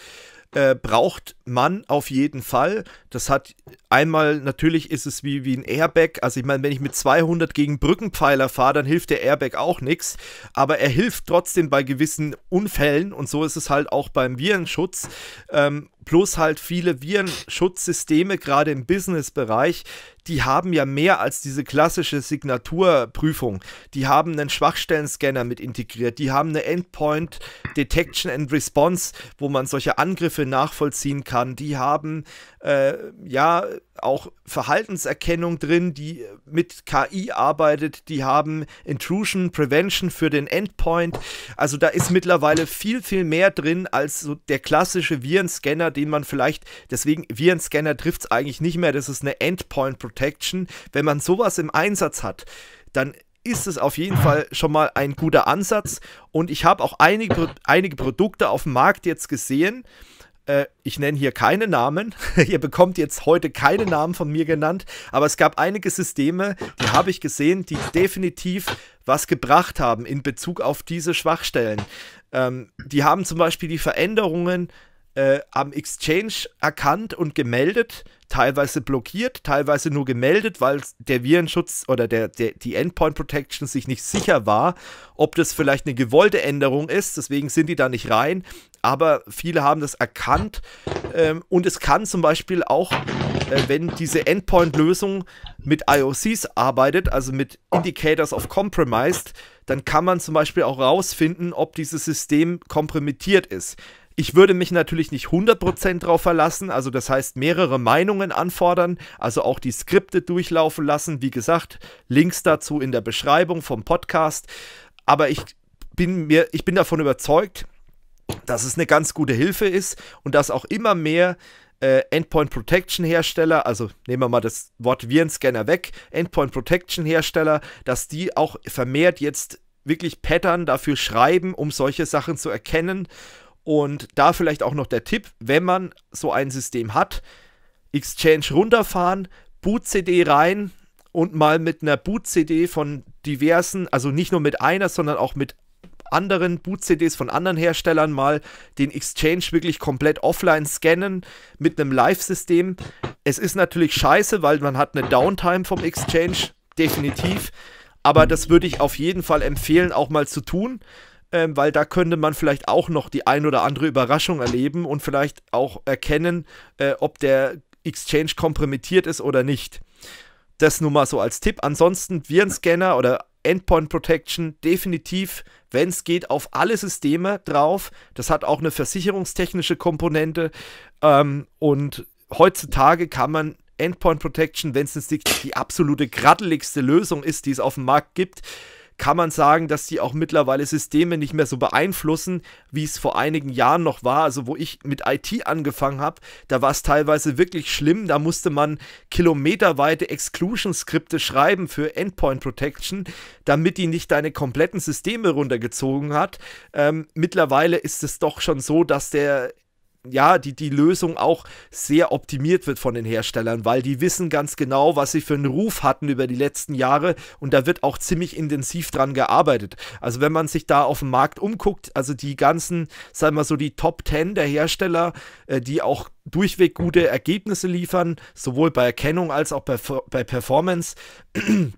äh, braucht man auf jeden Fall. Das hat einmal, natürlich ist es wie, wie ein Airbag. Also ich meine, wenn ich mit 200 gegen Brückenpfeiler fahre, dann hilft der Airbag auch nichts. Aber er hilft trotzdem bei gewissen Unfällen und so ist es halt auch beim Virenschutz. Ähm, plus halt viele Virenschutzsysteme, gerade im Business-Bereich, die haben ja mehr als diese klassische Signaturprüfung. Die haben einen Schwachstellenscanner mit integriert, die haben eine Endpoint Detection and Response, wo man solche Angriffe nachvollziehen kann, die haben äh, ja auch Verhaltenserkennung drin, die mit KI arbeitet. Die haben Intrusion Prevention für den Endpoint. Also da ist mittlerweile viel, viel mehr drin als so der klassische Virenscanner, den man vielleicht, deswegen Virenscanner trifft es eigentlich nicht mehr. Das ist eine Endpoint Protection. Wenn man sowas im Einsatz hat, dann ist es auf jeden Fall schon mal ein guter Ansatz. Und ich habe auch einige, einige Produkte auf dem Markt jetzt gesehen, äh, ich nenne hier keine Namen. Ihr bekommt jetzt heute keine Namen von mir genannt, aber es gab einige Systeme, die habe ich gesehen, die definitiv was gebracht haben in Bezug auf diese Schwachstellen. Ähm, die haben zum Beispiel die Veränderungen äh, am Exchange erkannt und gemeldet, teilweise blockiert, teilweise nur gemeldet, weil der Virenschutz oder der, der, die Endpoint Protection sich nicht sicher war, ob das vielleicht eine gewollte Änderung ist, deswegen sind die da nicht rein, aber viele haben das erkannt ähm, und es kann zum Beispiel auch, äh, wenn diese Endpoint-Lösung mit IOCs arbeitet, also mit Indicators of Compromised, dann kann man zum Beispiel auch rausfinden, ob dieses System kompromittiert ist. Ich würde mich natürlich nicht 100% drauf verlassen, also das heißt mehrere Meinungen anfordern, also auch die Skripte durchlaufen lassen. Wie gesagt, Links dazu in der Beschreibung vom Podcast. Aber ich bin, mir, ich bin davon überzeugt, dass es eine ganz gute Hilfe ist und dass auch immer mehr äh, Endpoint Protection Hersteller, also nehmen wir mal das Wort Virenscanner weg, Endpoint Protection Hersteller, dass die auch vermehrt jetzt wirklich Pattern dafür schreiben, um solche Sachen zu erkennen. Und da vielleicht auch noch der Tipp, wenn man so ein System hat, Exchange runterfahren, Boot-CD rein und mal mit einer Boot-CD von diversen, also nicht nur mit einer, sondern auch mit anderen Boot-CDs von anderen Herstellern mal den Exchange wirklich komplett offline scannen mit einem Live-System. Es ist natürlich scheiße, weil man hat eine Downtime vom Exchange, definitiv. Aber das würde ich auf jeden Fall empfehlen, auch mal zu tun, ähm, weil da könnte man vielleicht auch noch die ein oder andere Überraschung erleben und vielleicht auch erkennen, äh, ob der Exchange kompromittiert ist oder nicht. Das nur mal so als Tipp. Ansonsten Virenscanner oder Endpoint Protection definitiv, wenn es geht, auf alle Systeme drauf. Das hat auch eine versicherungstechnische Komponente. Ähm, und heutzutage kann man Endpoint Protection, wenn es nicht die absolute graddeligste Lösung ist, die es auf dem Markt gibt, kann man sagen, dass die auch mittlerweile Systeme nicht mehr so beeinflussen, wie es vor einigen Jahren noch war. Also wo ich mit IT angefangen habe, da war es teilweise wirklich schlimm. Da musste man kilometerweite Exclusion-Skripte schreiben für Endpoint Protection, damit die nicht deine kompletten Systeme runtergezogen hat. Ähm, mittlerweile ist es doch schon so, dass der ja, die, die Lösung auch sehr optimiert wird von den Herstellern, weil die wissen ganz genau, was sie für einen Ruf hatten über die letzten Jahre und da wird auch ziemlich intensiv dran gearbeitet. Also wenn man sich da auf dem Markt umguckt, also die ganzen, sagen wir so, die Top 10 der Hersteller, äh, die auch durchweg gute Ergebnisse liefern, sowohl bei Erkennung als auch bei, bei Performance,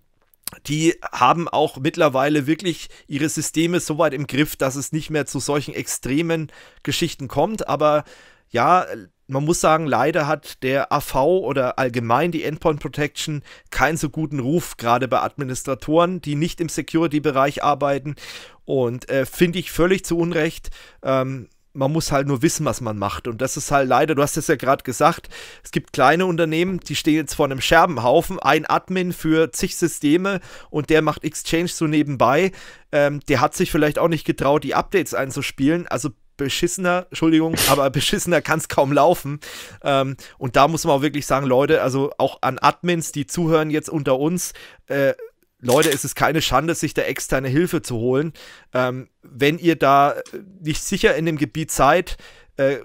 die haben auch mittlerweile wirklich ihre Systeme so weit im Griff, dass es nicht mehr zu solchen extremen Geschichten kommt. Aber ja, man muss sagen, leider hat der AV oder allgemein die Endpoint Protection keinen so guten Ruf, gerade bei Administratoren, die nicht im Security-Bereich arbeiten. Und äh, finde ich völlig zu Unrecht. Ähm, man muss halt nur wissen, was man macht. Und das ist halt leider, du hast es ja gerade gesagt, es gibt kleine Unternehmen, die stehen jetzt vor einem Scherbenhaufen, ein Admin für zig Systeme und der macht Exchange so nebenbei. Ähm, der hat sich vielleicht auch nicht getraut, die Updates einzuspielen. Also beschissener, Entschuldigung, aber beschissener kann es kaum laufen. Ähm, und da muss man auch wirklich sagen, Leute, also auch an Admins, die zuhören jetzt unter uns, äh, Leute, es ist keine Schande, sich da externe Hilfe zu holen. Ähm, wenn ihr da äh, nicht sicher in dem Gebiet seid, äh,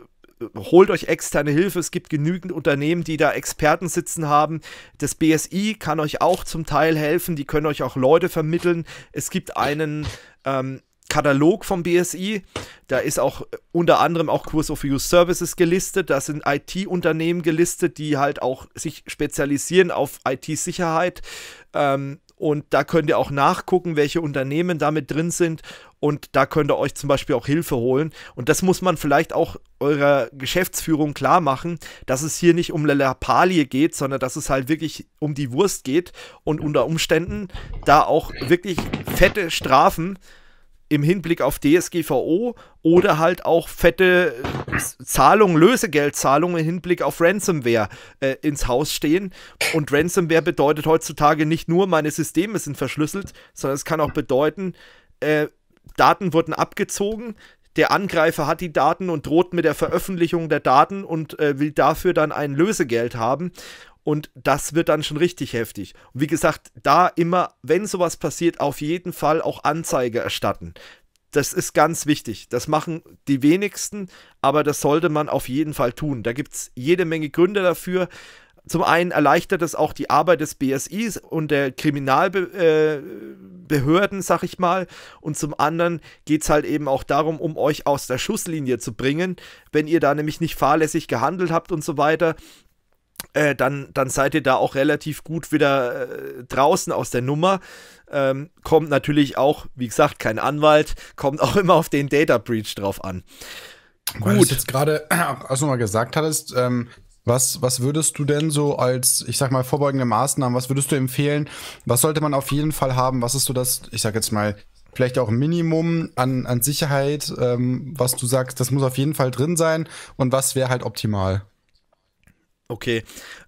holt euch externe Hilfe. Es gibt genügend Unternehmen, die da Experten sitzen haben. Das BSI kann euch auch zum Teil helfen. Die können euch auch Leute vermitteln. Es gibt einen ähm, Katalog vom BSI. Da ist auch äh, unter anderem auch Kurs of Use Services gelistet. Da sind IT-Unternehmen gelistet, die halt auch sich spezialisieren auf IT-Sicherheit. Ähm, und da könnt ihr auch nachgucken, welche Unternehmen damit drin sind. Und da könnt ihr euch zum Beispiel auch Hilfe holen. Und das muss man vielleicht auch eurer Geschäftsführung klar machen, dass es hier nicht um Lalapalie geht, sondern dass es halt wirklich um die Wurst geht und unter Umständen da auch wirklich fette Strafen äh, im Hinblick auf DSGVO oder halt auch fette äh, Zahlungen, Lösegeldzahlungen im Hinblick auf Ransomware äh, ins Haus stehen. Und Ransomware bedeutet heutzutage nicht nur, meine Systeme sind verschlüsselt, sondern es kann auch bedeuten, äh, Daten wurden abgezogen, der Angreifer hat die Daten und droht mit der Veröffentlichung der Daten und äh, will dafür dann ein Lösegeld haben. Und das wird dann schon richtig heftig. Und wie gesagt, da immer, wenn sowas passiert, auf jeden Fall auch Anzeige erstatten. Das ist ganz wichtig. Das machen die wenigsten, aber das sollte man auf jeden Fall tun. Da gibt es jede Menge Gründe dafür. Zum einen erleichtert es auch die Arbeit des BSIs und der Kriminalbehörden, äh, sag ich mal. Und zum anderen geht es halt eben auch darum, um euch aus der Schusslinie zu bringen, wenn ihr da nämlich nicht fahrlässig gehandelt habt und so weiter äh, dann, dann seid ihr da auch relativ gut wieder äh, draußen aus der Nummer. Ähm, kommt natürlich auch, wie gesagt, kein Anwalt, kommt auch immer auf den Data Breach drauf an. gut. Du jetzt gerade auch mal gesagt hattest, ähm, was, was würdest du denn so als, ich sag mal, vorbeugende Maßnahmen, was würdest du empfehlen? Was sollte man auf jeden Fall haben? Was ist so das, ich sag jetzt mal, vielleicht auch Minimum an, an Sicherheit, ähm, was du sagst, das muss auf jeden Fall drin sein und was wäre halt optimal? Okay.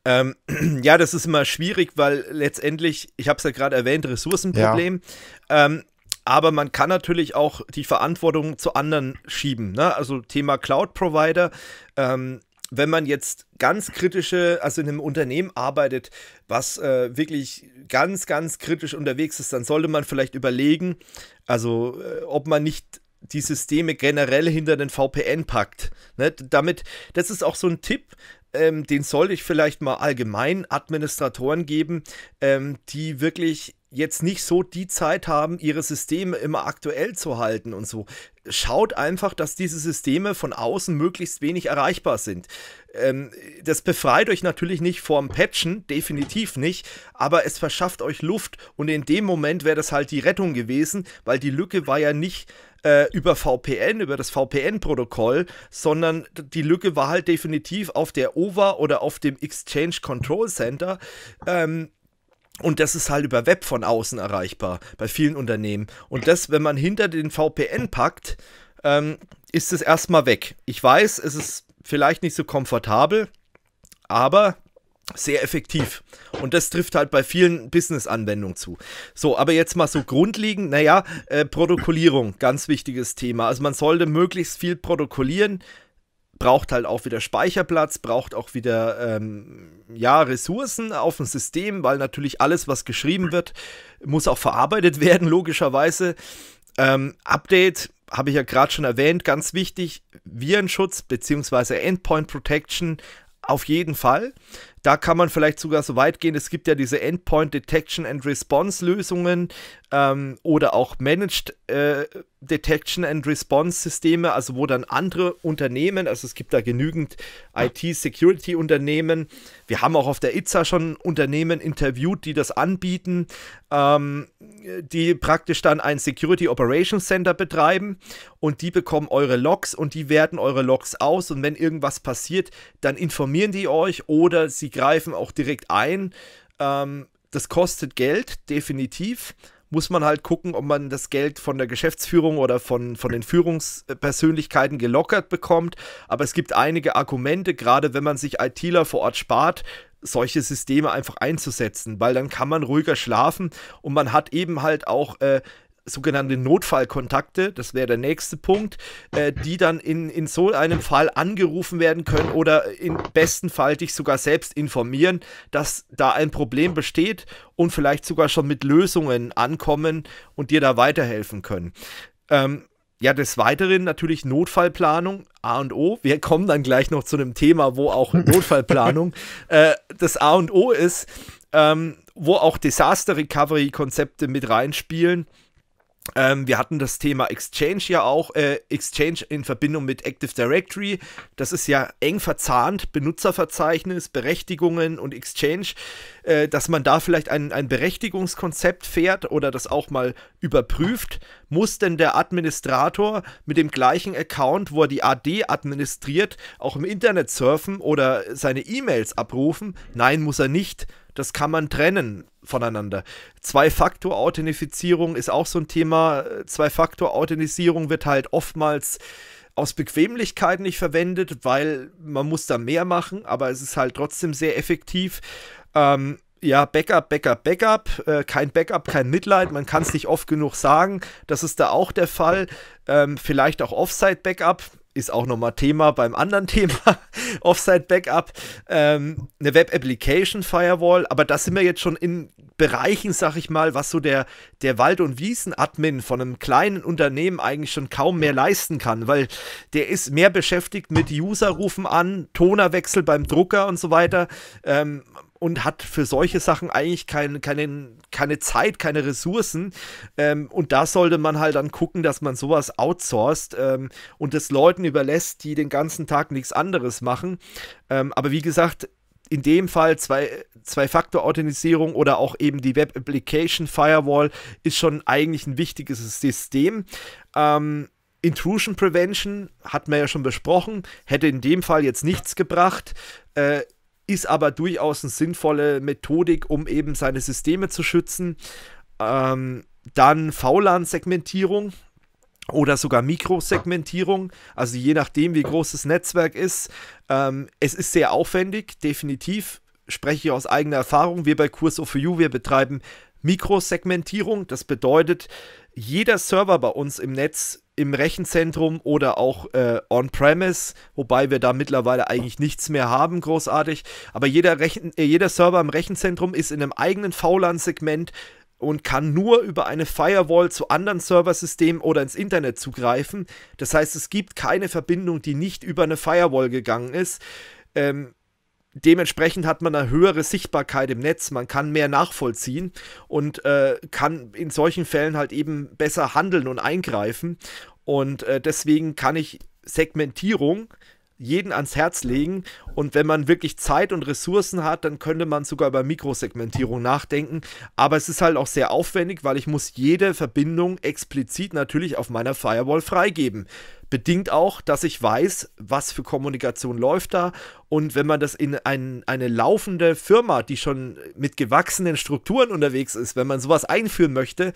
Ähm, ja, das ist immer schwierig, weil letztendlich, ich habe es ja gerade erwähnt, Ressourcenproblem. Ja. Ähm, aber man kann natürlich auch die Verantwortung zu anderen schieben. Ne? Also Thema Cloud-Provider. Ähm, wenn man jetzt ganz kritische, also in einem Unternehmen arbeitet, was äh, wirklich ganz, ganz kritisch unterwegs ist, dann sollte man vielleicht überlegen, also äh, ob man nicht die Systeme generell hinter den VPN packt. Ne? Damit, das ist auch so ein Tipp, ähm, den sollte ich vielleicht mal allgemein Administratoren geben, ähm, die wirklich jetzt nicht so die Zeit haben, ihre Systeme immer aktuell zu halten und so. Schaut einfach, dass diese Systeme von außen möglichst wenig erreichbar sind. Ähm, das befreit euch natürlich nicht vorm Patchen, definitiv nicht, aber es verschafft euch Luft und in dem Moment wäre das halt die Rettung gewesen, weil die Lücke war ja nicht äh, über VPN, über das VPN-Protokoll, sondern die Lücke war halt definitiv auf der OVA oder auf dem Exchange Control Center. Ähm, und das ist halt über Web von außen erreichbar bei vielen Unternehmen. Und das, wenn man hinter den VPN packt, ähm, ist es erstmal weg. Ich weiß, es ist vielleicht nicht so komfortabel, aber sehr effektiv. Und das trifft halt bei vielen Business-Anwendungen zu. So, aber jetzt mal so grundlegend, naja, äh, Protokollierung, ganz wichtiges Thema. Also man sollte möglichst viel protokollieren, braucht halt auch wieder Speicherplatz, braucht auch wieder ähm, ja, Ressourcen auf dem System, weil natürlich alles, was geschrieben wird, muss auch verarbeitet werden, logischerweise. Ähm, Update habe ich ja gerade schon erwähnt, ganz wichtig, Virenschutz bzw. Endpoint Protection auf jeden Fall. Da kann man vielleicht sogar so weit gehen. Es gibt ja diese Endpoint Detection and Response Lösungen ähm, oder auch Managed äh, Detection and Response Systeme, also wo dann andere Unternehmen, also es gibt da genügend IT-Security-Unternehmen. Wir haben auch auf der ITSA schon Unternehmen interviewt, die das anbieten, ähm, die praktisch dann ein Security Operations Center betreiben und die bekommen eure Logs und die werten eure Logs aus und wenn irgendwas passiert, dann informieren die euch oder sie greifen auch direkt ein. Ähm, das kostet Geld, definitiv. Muss man halt gucken, ob man das Geld von der Geschäftsführung oder von, von den Führungspersönlichkeiten gelockert bekommt. Aber es gibt einige Argumente, gerade wenn man sich ITler vor Ort spart, solche Systeme einfach einzusetzen, weil dann kann man ruhiger schlafen und man hat eben halt auch äh, sogenannte Notfallkontakte, das wäre der nächste Punkt, äh, die dann in, in so einem Fall angerufen werden können oder im besten Fall dich sogar selbst informieren, dass da ein Problem besteht und vielleicht sogar schon mit Lösungen ankommen und dir da weiterhelfen können. Ähm, ja, des Weiteren natürlich Notfallplanung, A und O. Wir kommen dann gleich noch zu einem Thema, wo auch Notfallplanung äh, das A und O ist, ähm, wo auch Disaster Recovery Konzepte mit reinspielen. Ähm, wir hatten das Thema Exchange ja auch, äh, Exchange in Verbindung mit Active Directory. Das ist ja eng verzahnt, Benutzerverzeichnis, Berechtigungen und Exchange, äh, dass man da vielleicht ein, ein Berechtigungskonzept fährt oder das auch mal überprüft. Muss denn der Administrator mit dem gleichen Account, wo er die AD administriert, auch im Internet surfen oder seine E-Mails abrufen? Nein, muss er nicht das kann man trennen voneinander. Zwei-Faktor-Authentifizierung ist auch so ein Thema. Zwei-Faktor-Authentisierung wird halt oftmals aus Bequemlichkeit nicht verwendet, weil man muss da mehr machen, aber es ist halt trotzdem sehr effektiv. Ähm, ja, Backup, Backup, Backup, äh, kein Backup, kein Mitleid, man kann es nicht oft genug sagen, das ist da auch der Fall. Ähm, vielleicht auch Offside-Backup, ist auch nochmal Thema beim anderen Thema, Offside-Backup, ähm, eine Web-Application-Firewall, aber da sind wir jetzt schon in Bereichen, sag ich mal, was so der, der Wald- und Wiesen-Admin von einem kleinen Unternehmen eigentlich schon kaum mehr leisten kann, weil der ist mehr beschäftigt mit User-Rufen an, Tonerwechsel beim Drucker und so weiter. Ähm, und hat für solche Sachen eigentlich kein, keine, keine Zeit, keine Ressourcen. Ähm, und da sollte man halt dann gucken, dass man sowas outsourced ähm, und das Leuten überlässt, die den ganzen Tag nichts anderes machen. Ähm, aber wie gesagt, in dem Fall zwei, faktor authentisierung oder auch eben die Web Application Firewall ist schon eigentlich ein wichtiges System. Ähm, Intrusion Prevention hat man ja schon besprochen, hätte in dem Fall jetzt nichts gebracht. Äh, ist aber durchaus eine sinnvolle Methodik, um eben seine Systeme zu schützen. Ähm, dann VLAN-Segmentierung oder sogar Mikrosegmentierung, also je nachdem, wie groß das Netzwerk ist. Ähm, es ist sehr aufwendig, definitiv, spreche ich aus eigener Erfahrung. Wir bei Kurs for You, wir betreiben Mikrosegmentierung. Das bedeutet, jeder Server bei uns im Netz im Rechenzentrum oder auch äh, on-premise, wobei wir da mittlerweile eigentlich nichts mehr haben, großartig. Aber jeder, Rechen äh, jeder Server im Rechenzentrum ist in einem eigenen VLAN-Segment und kann nur über eine Firewall zu anderen Serversystemen oder ins Internet zugreifen. Das heißt, es gibt keine Verbindung, die nicht über eine Firewall gegangen ist. Ähm, dementsprechend hat man eine höhere Sichtbarkeit im Netz, man kann mehr nachvollziehen und äh, kann in solchen Fällen halt eben besser handeln und eingreifen. Und äh, deswegen kann ich Segmentierung jeden ans Herz legen. Und wenn man wirklich Zeit und Ressourcen hat, dann könnte man sogar über Mikrosegmentierung nachdenken. Aber es ist halt auch sehr aufwendig, weil ich muss jede Verbindung explizit natürlich auf meiner Firewall freigeben. Bedingt auch, dass ich weiß, was für Kommunikation läuft da. Und wenn man das in ein, eine laufende Firma, die schon mit gewachsenen Strukturen unterwegs ist, wenn man sowas einführen möchte,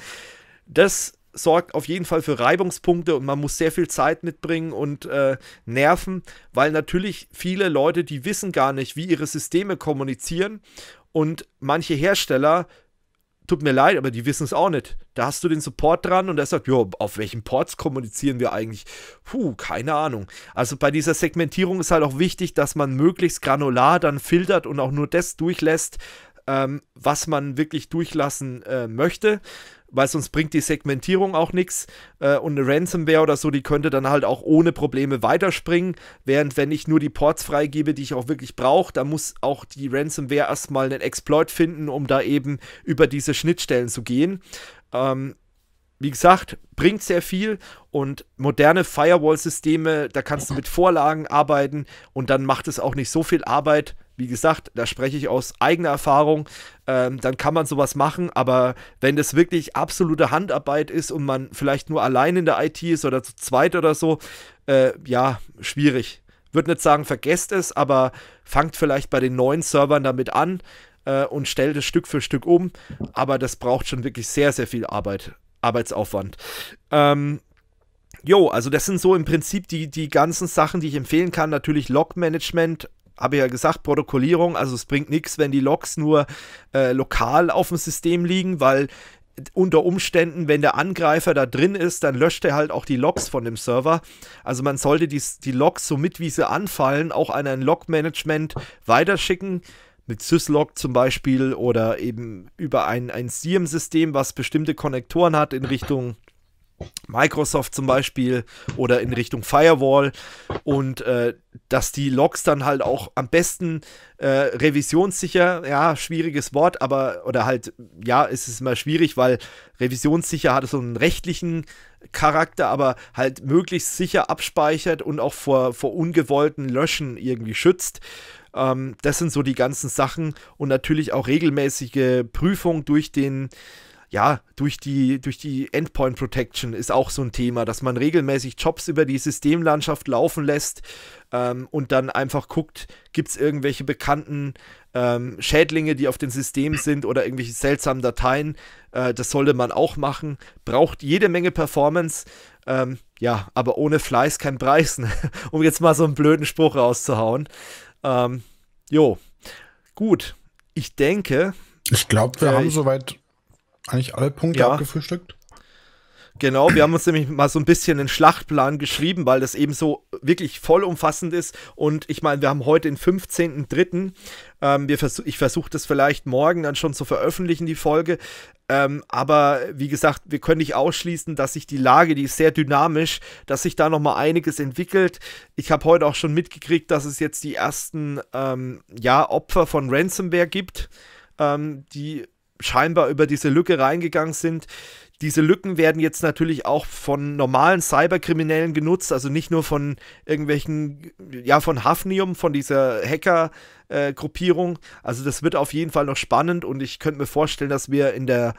das sorgt auf jeden Fall für Reibungspunkte und man muss sehr viel Zeit mitbringen und äh, Nerven, weil natürlich viele Leute, die wissen gar nicht, wie ihre Systeme kommunizieren und manche Hersteller, tut mir leid, aber die wissen es auch nicht. Da hast du den Support dran und er sagt, jo, auf welchen Ports kommunizieren wir eigentlich? Puh, keine Ahnung. Also bei dieser Segmentierung ist halt auch wichtig, dass man möglichst granular dann filtert und auch nur das durchlässt, ähm, was man wirklich durchlassen äh, möchte weil sonst bringt die Segmentierung auch nichts. Äh, und eine Ransomware oder so, die könnte dann halt auch ohne Probleme weiterspringen. Während wenn ich nur die Ports freigebe, die ich auch wirklich brauche, dann muss auch die Ransomware erstmal einen Exploit finden, um da eben über diese Schnittstellen zu gehen. Ähm, wie gesagt, bringt sehr viel und moderne Firewall-Systeme, da kannst du mit Vorlagen arbeiten und dann macht es auch nicht so viel Arbeit, wie gesagt, da spreche ich aus eigener Erfahrung, ähm, dann kann man sowas machen, aber wenn das wirklich absolute Handarbeit ist und man vielleicht nur allein in der IT ist oder zu zweit oder so, äh, ja, schwierig. Würde nicht sagen, vergesst es, aber fangt vielleicht bei den neuen Servern damit an äh, und stellt es Stück für Stück um, aber das braucht schon wirklich sehr, sehr viel Arbeit, Arbeitsaufwand. Ähm, Jo, also das sind so im Prinzip die, die ganzen Sachen, die ich empfehlen kann. Natürlich Log-Management, habe ja gesagt, Protokollierung, also es bringt nichts, wenn die Logs nur äh, lokal auf dem System liegen, weil unter Umständen, wenn der Angreifer da drin ist, dann löscht er halt auch die Logs von dem Server. Also man sollte die, die Logs, mit wie sie anfallen, auch an ein Log-Management weiterschicken. Mit Syslog zum Beispiel oder eben über ein, ein SIEM-System, was bestimmte Konnektoren hat in Richtung Microsoft zum Beispiel oder in Richtung Firewall und äh, dass die Logs dann halt auch am besten äh, revisionssicher, ja, schwieriges Wort, aber oder halt, ja, es ist immer schwierig, weil revisionssicher hat so einen rechtlichen Charakter, aber halt möglichst sicher abspeichert und auch vor, vor ungewollten Löschen irgendwie schützt. Ähm, das sind so die ganzen Sachen und natürlich auch regelmäßige Prüfung durch den äh, ja, durch die, durch die Endpoint Protection ist auch so ein Thema, dass man regelmäßig Jobs über die Systemlandschaft laufen lässt ähm, und dann einfach guckt, gibt es irgendwelche bekannten ähm, Schädlinge, die auf dem System sind oder irgendwelche seltsamen Dateien. Äh, das sollte man auch machen. Braucht jede Menge Performance. Ähm, ja, aber ohne Fleiß kein Preis, ne? um jetzt mal so einen blöden Spruch rauszuhauen. Ähm, jo, gut. Ich denke. Ich glaube, wir äh, haben soweit eigentlich alle Punkte ja. abgefrühstückt? Genau, wir haben uns nämlich mal so ein bisschen einen Schlachtplan geschrieben, weil das eben so wirklich vollumfassend ist. Und ich meine, wir haben heute den 15.03. Ähm, wir ich versuche das vielleicht morgen dann schon zu veröffentlichen, die Folge. Ähm, aber wie gesagt, wir können nicht ausschließen, dass sich die Lage, die ist sehr dynamisch, dass sich da nochmal einiges entwickelt. Ich habe heute auch schon mitgekriegt, dass es jetzt die ersten ähm, ja, Opfer von Ransomware gibt, ähm, die scheinbar über diese Lücke reingegangen sind. Diese Lücken werden jetzt natürlich auch von normalen Cyberkriminellen genutzt, also nicht nur von irgendwelchen, ja, von Hafnium, von dieser Hacker-Gruppierung. Äh, also das wird auf jeden Fall noch spannend und ich könnte mir vorstellen, dass wir in der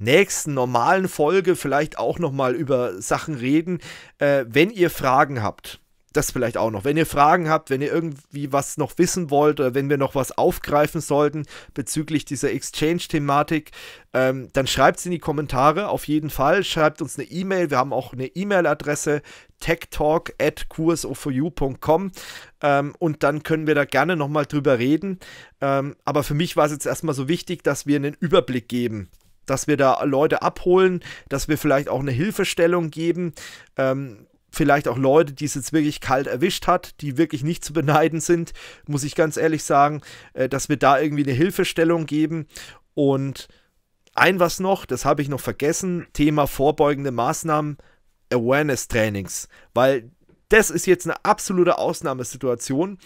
nächsten normalen Folge vielleicht auch nochmal über Sachen reden. Äh, wenn ihr Fragen habt, das vielleicht auch noch. Wenn ihr Fragen habt, wenn ihr irgendwie was noch wissen wollt oder wenn wir noch was aufgreifen sollten bezüglich dieser Exchange-Thematik, ähm, dann schreibt es in die Kommentare auf jeden Fall. Schreibt uns eine E-Mail. Wir haben auch eine E-Mail-Adresse techtalk.kursofoyu.com ähm, und dann können wir da gerne nochmal drüber reden. Ähm, aber für mich war es jetzt erstmal so wichtig, dass wir einen Überblick geben dass wir da Leute abholen, dass wir vielleicht auch eine Hilfestellung geben. Ähm, vielleicht auch Leute, die es jetzt wirklich kalt erwischt hat, die wirklich nicht zu beneiden sind, muss ich ganz ehrlich sagen, äh, dass wir da irgendwie eine Hilfestellung geben. Und ein was noch, das habe ich noch vergessen, Thema vorbeugende Maßnahmen, Awareness-Trainings, weil das ist jetzt eine absolute Ausnahmesituation.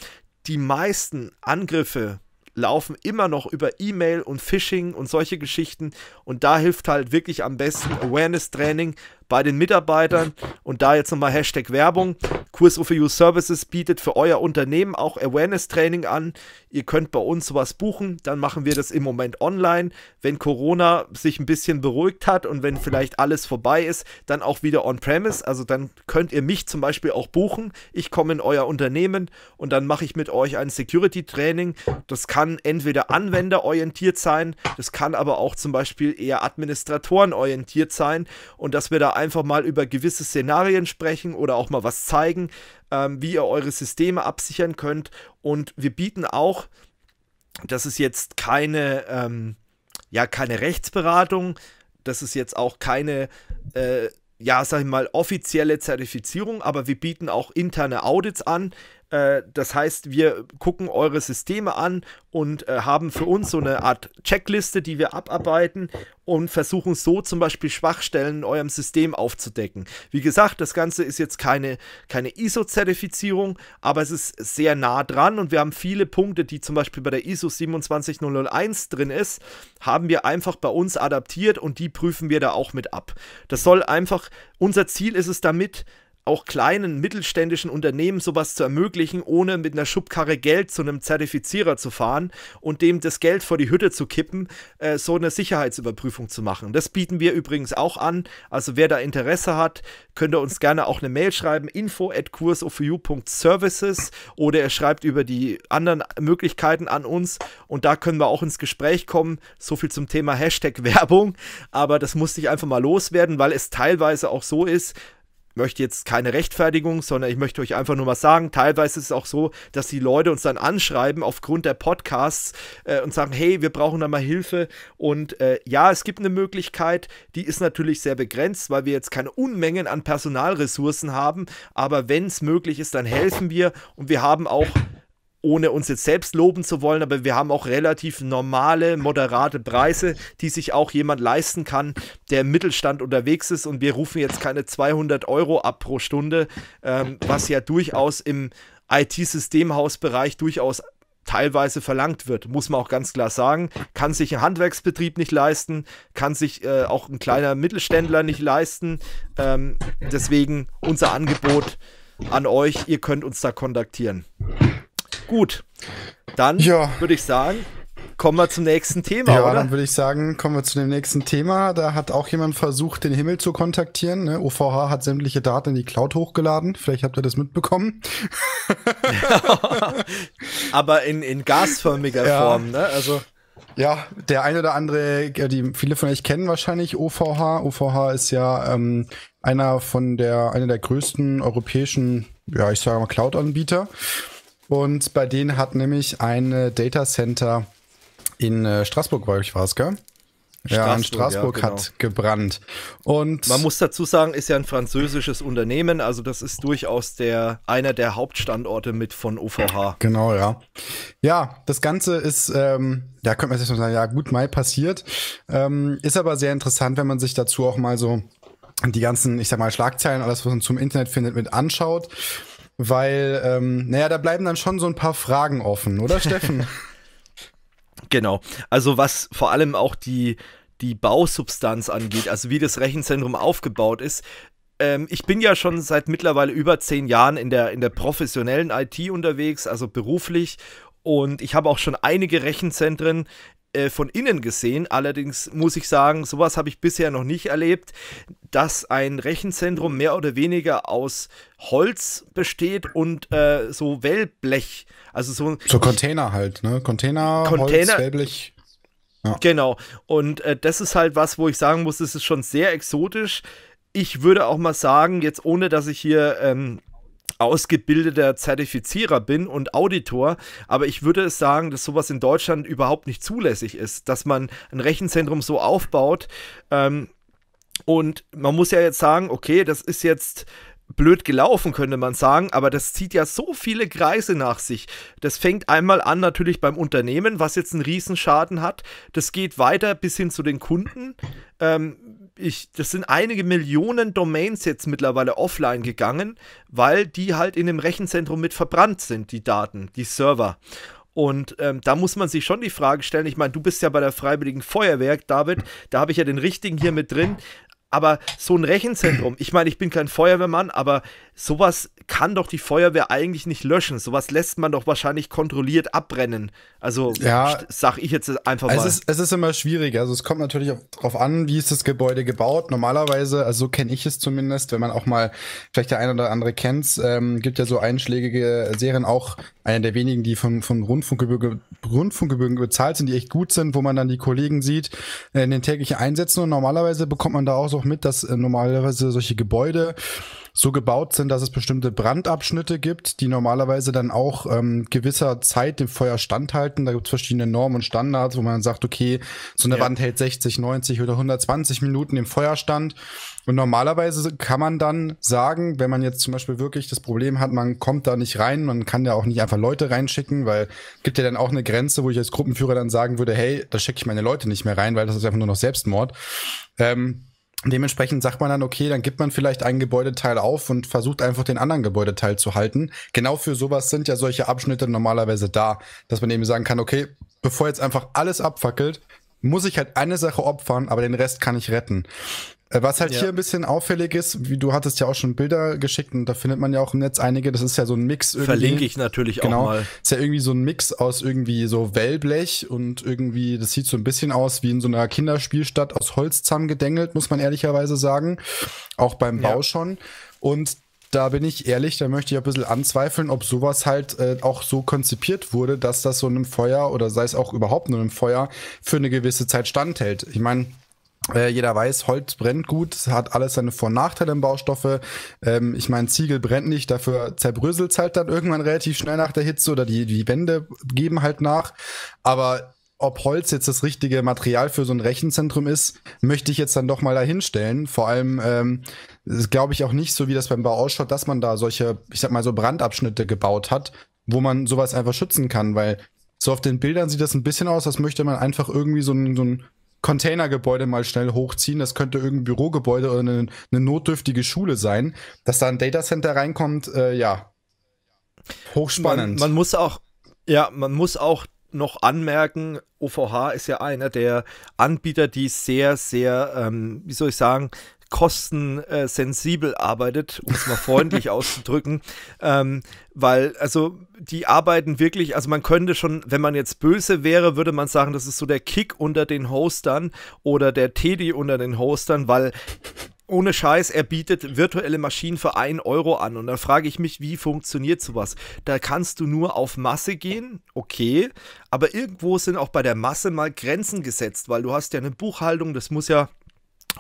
Die meisten Angriffe laufen immer noch über E-Mail und Phishing und solche Geschichten. Und da hilft halt wirklich am besten Awareness-Training, bei den Mitarbeitern und da jetzt nochmal Hashtag Werbung, Kurs OFU Services bietet für euer Unternehmen auch Awareness-Training an. Ihr könnt bei uns sowas buchen, dann machen wir das im Moment online. Wenn Corona sich ein bisschen beruhigt hat und wenn vielleicht alles vorbei ist, dann auch wieder on-premise. Also dann könnt ihr mich zum Beispiel auch buchen. Ich komme in euer Unternehmen und dann mache ich mit euch ein Security-Training. Das kann entweder anwenderorientiert sein, das kann aber auch zum Beispiel eher administratorenorientiert sein und dass wir da einfach mal über gewisse Szenarien sprechen oder auch mal was zeigen ähm, wie ihr eure Systeme absichern könnt. Und wir bieten auch, das ist jetzt keine, ähm, ja, keine Rechtsberatung, das ist jetzt auch keine, äh, ja, sag ich mal, offizielle Zertifizierung, aber wir bieten auch interne Audits an, äh, das heißt, wir gucken eure Systeme an und äh, haben für uns so eine Art Checkliste, die wir abarbeiten und versuchen so zum Beispiel Schwachstellen in eurem System aufzudecken. Wie gesagt, das Ganze ist jetzt keine, keine ISO-Zertifizierung, aber es ist sehr nah dran und wir haben viele Punkte, die zum Beispiel bei der ISO 27001 drin ist, haben wir einfach bei uns adaptiert und die prüfen wir da auch mit ab. Das soll einfach, unser Ziel ist es damit, auch kleinen mittelständischen Unternehmen sowas zu ermöglichen, ohne mit einer Schubkarre Geld zu einem Zertifizierer zu fahren und dem das Geld vor die Hütte zu kippen, äh, so eine Sicherheitsüberprüfung zu machen. Das bieten wir übrigens auch an. Also wer da Interesse hat, könnt ihr uns gerne auch eine Mail schreiben, info at courseofu.services oder er schreibt über die anderen Möglichkeiten an uns und da können wir auch ins Gespräch kommen. So viel zum Thema Hashtag Werbung, aber das musste ich einfach mal loswerden, weil es teilweise auch so ist, möchte jetzt keine Rechtfertigung, sondern ich möchte euch einfach nur mal sagen. Teilweise ist es auch so, dass die Leute uns dann anschreiben aufgrund der Podcasts äh, und sagen, hey, wir brauchen da mal Hilfe. Und äh, ja, es gibt eine Möglichkeit, die ist natürlich sehr begrenzt, weil wir jetzt keine Unmengen an Personalressourcen haben. Aber wenn es möglich ist, dann helfen wir. Und wir haben auch ohne uns jetzt selbst loben zu wollen, aber wir haben auch relativ normale, moderate Preise, die sich auch jemand leisten kann, der im Mittelstand unterwegs ist. Und wir rufen jetzt keine 200 Euro ab pro Stunde, ähm, was ja durchaus im IT-Systemhausbereich durchaus teilweise verlangt wird, muss man auch ganz klar sagen. Kann sich ein Handwerksbetrieb nicht leisten, kann sich äh, auch ein kleiner Mittelständler nicht leisten. Ähm, deswegen unser Angebot an euch, ihr könnt uns da kontaktieren. Gut, dann ja. würde ich sagen, kommen wir zum nächsten Thema. Ja, oder? dann würde ich sagen, kommen wir zu dem nächsten Thema. Da hat auch jemand versucht, den Himmel zu kontaktieren. Ne? OVH hat sämtliche Daten in die Cloud hochgeladen. Vielleicht habt ihr das mitbekommen. aber in, in gasförmiger ja. Form, ne? Also. Ja, der eine oder andere, die viele von euch kennen wahrscheinlich OVH. OVH ist ja ähm, einer von der, einer der größten europäischen, ja, ich sage mal Cloud-Anbieter. Und bei denen hat nämlich ein Data Center in äh, Straßburg, glaube ich, war es, gell? Straßburg, ja, in Straßburg ja, genau. hat gebrannt. Und man muss dazu sagen, ist ja ein französisches Unternehmen, also das ist durchaus der einer der Hauptstandorte mit von OVH. Genau, ja. Ja, das Ganze ist, ähm, da könnte man sich sagen, ja gut, mal passiert, ähm, ist aber sehr interessant, wenn man sich dazu auch mal so die ganzen, ich sag mal, Schlagzeilen, alles, was man zum Internet findet, mit anschaut weil, ähm, naja, da bleiben dann schon so ein paar Fragen offen, oder Steffen? genau. Also was vor allem auch die, die Bausubstanz angeht, also wie das Rechenzentrum aufgebaut ist. Ähm, ich bin ja schon seit mittlerweile über zehn Jahren in der, in der professionellen IT unterwegs, also beruflich. Und ich habe auch schon einige Rechenzentren äh, von innen gesehen. Allerdings muss ich sagen, sowas habe ich bisher noch nicht erlebt, dass ein Rechenzentrum mehr oder weniger aus Holz besteht und äh, so Wellblech. Also so, so Container halt, ne? Container, Container Holz, Wellblech. Ja. Genau. Und äh, das ist halt was, wo ich sagen muss, es ist schon sehr exotisch. Ich würde auch mal sagen, jetzt ohne dass ich hier ähm, ausgebildeter Zertifizierer bin und Auditor, aber ich würde sagen, dass sowas in Deutschland überhaupt nicht zulässig ist, dass man ein Rechenzentrum so aufbaut. Ähm, und man muss ja jetzt sagen, okay, das ist jetzt blöd gelaufen, könnte man sagen, aber das zieht ja so viele Kreise nach sich. Das fängt einmal an natürlich beim Unternehmen, was jetzt einen Riesenschaden hat. Das geht weiter bis hin zu den Kunden. Ähm, ich, das sind einige Millionen Domains jetzt mittlerweile offline gegangen, weil die halt in dem Rechenzentrum mit verbrannt sind, die Daten, die Server. Und ähm, da muss man sich schon die Frage stellen, ich meine, du bist ja bei der Freiwilligen Feuerwehr, David, da habe ich ja den richtigen hier mit drin. Aber so ein Rechenzentrum, ich meine, ich bin kein Feuerwehrmann, aber sowas kann doch die Feuerwehr eigentlich nicht löschen. Sowas lässt man doch wahrscheinlich kontrolliert abbrennen. Also ja, sag ich jetzt einfach mal. Es ist, es ist immer schwierig. Also es kommt natürlich darauf an, wie ist das Gebäude gebaut. Normalerweise, also so kenne ich es zumindest, wenn man auch mal vielleicht der ein oder andere kennt, ähm, gibt ja so einschlägige Serien auch, eine der wenigen, die von, von Rundfunkgebühren, Rundfunkgebühren bezahlt sind, die echt gut sind, wo man dann die Kollegen sieht äh, in den täglichen Einsätzen. Und normalerweise bekommt man da auch so mit, dass äh, normalerweise solche Gebäude so gebaut sind, dass es bestimmte Brandabschnitte gibt, die normalerweise dann auch ähm, gewisser Zeit dem Feuer standhalten. Da gibt es verschiedene Normen und Standards, wo man sagt, okay, so eine ja. Wand hält 60, 90 oder 120 Minuten im Feuerstand. Und normalerweise kann man dann sagen, wenn man jetzt zum Beispiel wirklich das Problem hat, man kommt da nicht rein, man kann ja auch nicht einfach Leute reinschicken, weil gibt ja dann auch eine Grenze, wo ich als Gruppenführer dann sagen würde, hey, da schicke ich meine Leute nicht mehr rein, weil das ist einfach nur noch Selbstmord. Ähm, Dementsprechend sagt man dann, okay, dann gibt man vielleicht einen Gebäudeteil auf und versucht einfach den anderen Gebäudeteil zu halten. Genau für sowas sind ja solche Abschnitte normalerweise da, dass man eben sagen kann, okay, bevor jetzt einfach alles abfackelt, muss ich halt eine Sache opfern, aber den Rest kann ich retten. Äh, was halt ja. hier ein bisschen auffällig ist, wie du hattest ja auch schon Bilder geschickt und da findet man ja auch im Netz einige, das ist ja so ein Mix irgendwie. Verlinke ich natürlich genau, auch mal. Ist ja irgendwie so ein Mix aus irgendwie so Wellblech und irgendwie, das sieht so ein bisschen aus wie in so einer Kinderspielstadt aus Holz zusammengedengelt, muss man ehrlicherweise sagen. Auch beim Bau ja. schon. Und da bin ich ehrlich, da möchte ich ein bisschen anzweifeln, ob sowas halt äh, auch so konzipiert wurde, dass das so einem Feuer oder sei es auch überhaupt nur einem Feuer für eine gewisse Zeit standhält. Ich meine, äh, jeder weiß, Holz brennt gut, hat alles seine Vor- und Nachteile im Baustoffe. Ähm, ich meine, Ziegel brennt nicht, dafür zerbröselt es halt dann irgendwann relativ schnell nach der Hitze oder die, die Wände geben halt nach. Aber ob Holz jetzt das richtige Material für so ein Rechenzentrum ist, möchte ich jetzt dann doch mal dahinstellen. Vor allem ähm, glaube ich auch nicht so, wie das beim Bau ausschaut, dass man da solche, ich sag mal so Brandabschnitte gebaut hat, wo man sowas einfach schützen kann, weil so auf den Bildern sieht das ein bisschen aus, als möchte man einfach irgendwie so ein, so ein Containergebäude mal schnell hochziehen, das könnte irgendein Bürogebäude oder eine, eine notdürftige Schule sein, dass da ein Datacenter reinkommt, äh, ja. Hochspannend. Man, man muss auch, ja, man muss auch noch anmerken, OVH ist ja einer der Anbieter, die sehr, sehr, ähm, wie soll ich sagen, kostensensibel äh, arbeitet, um es mal freundlich auszudrücken, ähm, weil also die arbeiten wirklich, also man könnte schon, wenn man jetzt böse wäre, würde man sagen, das ist so der Kick unter den Hostern oder der Teddy unter den Hostern, weil ohne Scheiß, er bietet virtuelle Maschinen für 1 Euro an. Und da frage ich mich, wie funktioniert sowas? Da kannst du nur auf Masse gehen, okay, aber irgendwo sind auch bei der Masse mal Grenzen gesetzt, weil du hast ja eine Buchhaltung, das muss ja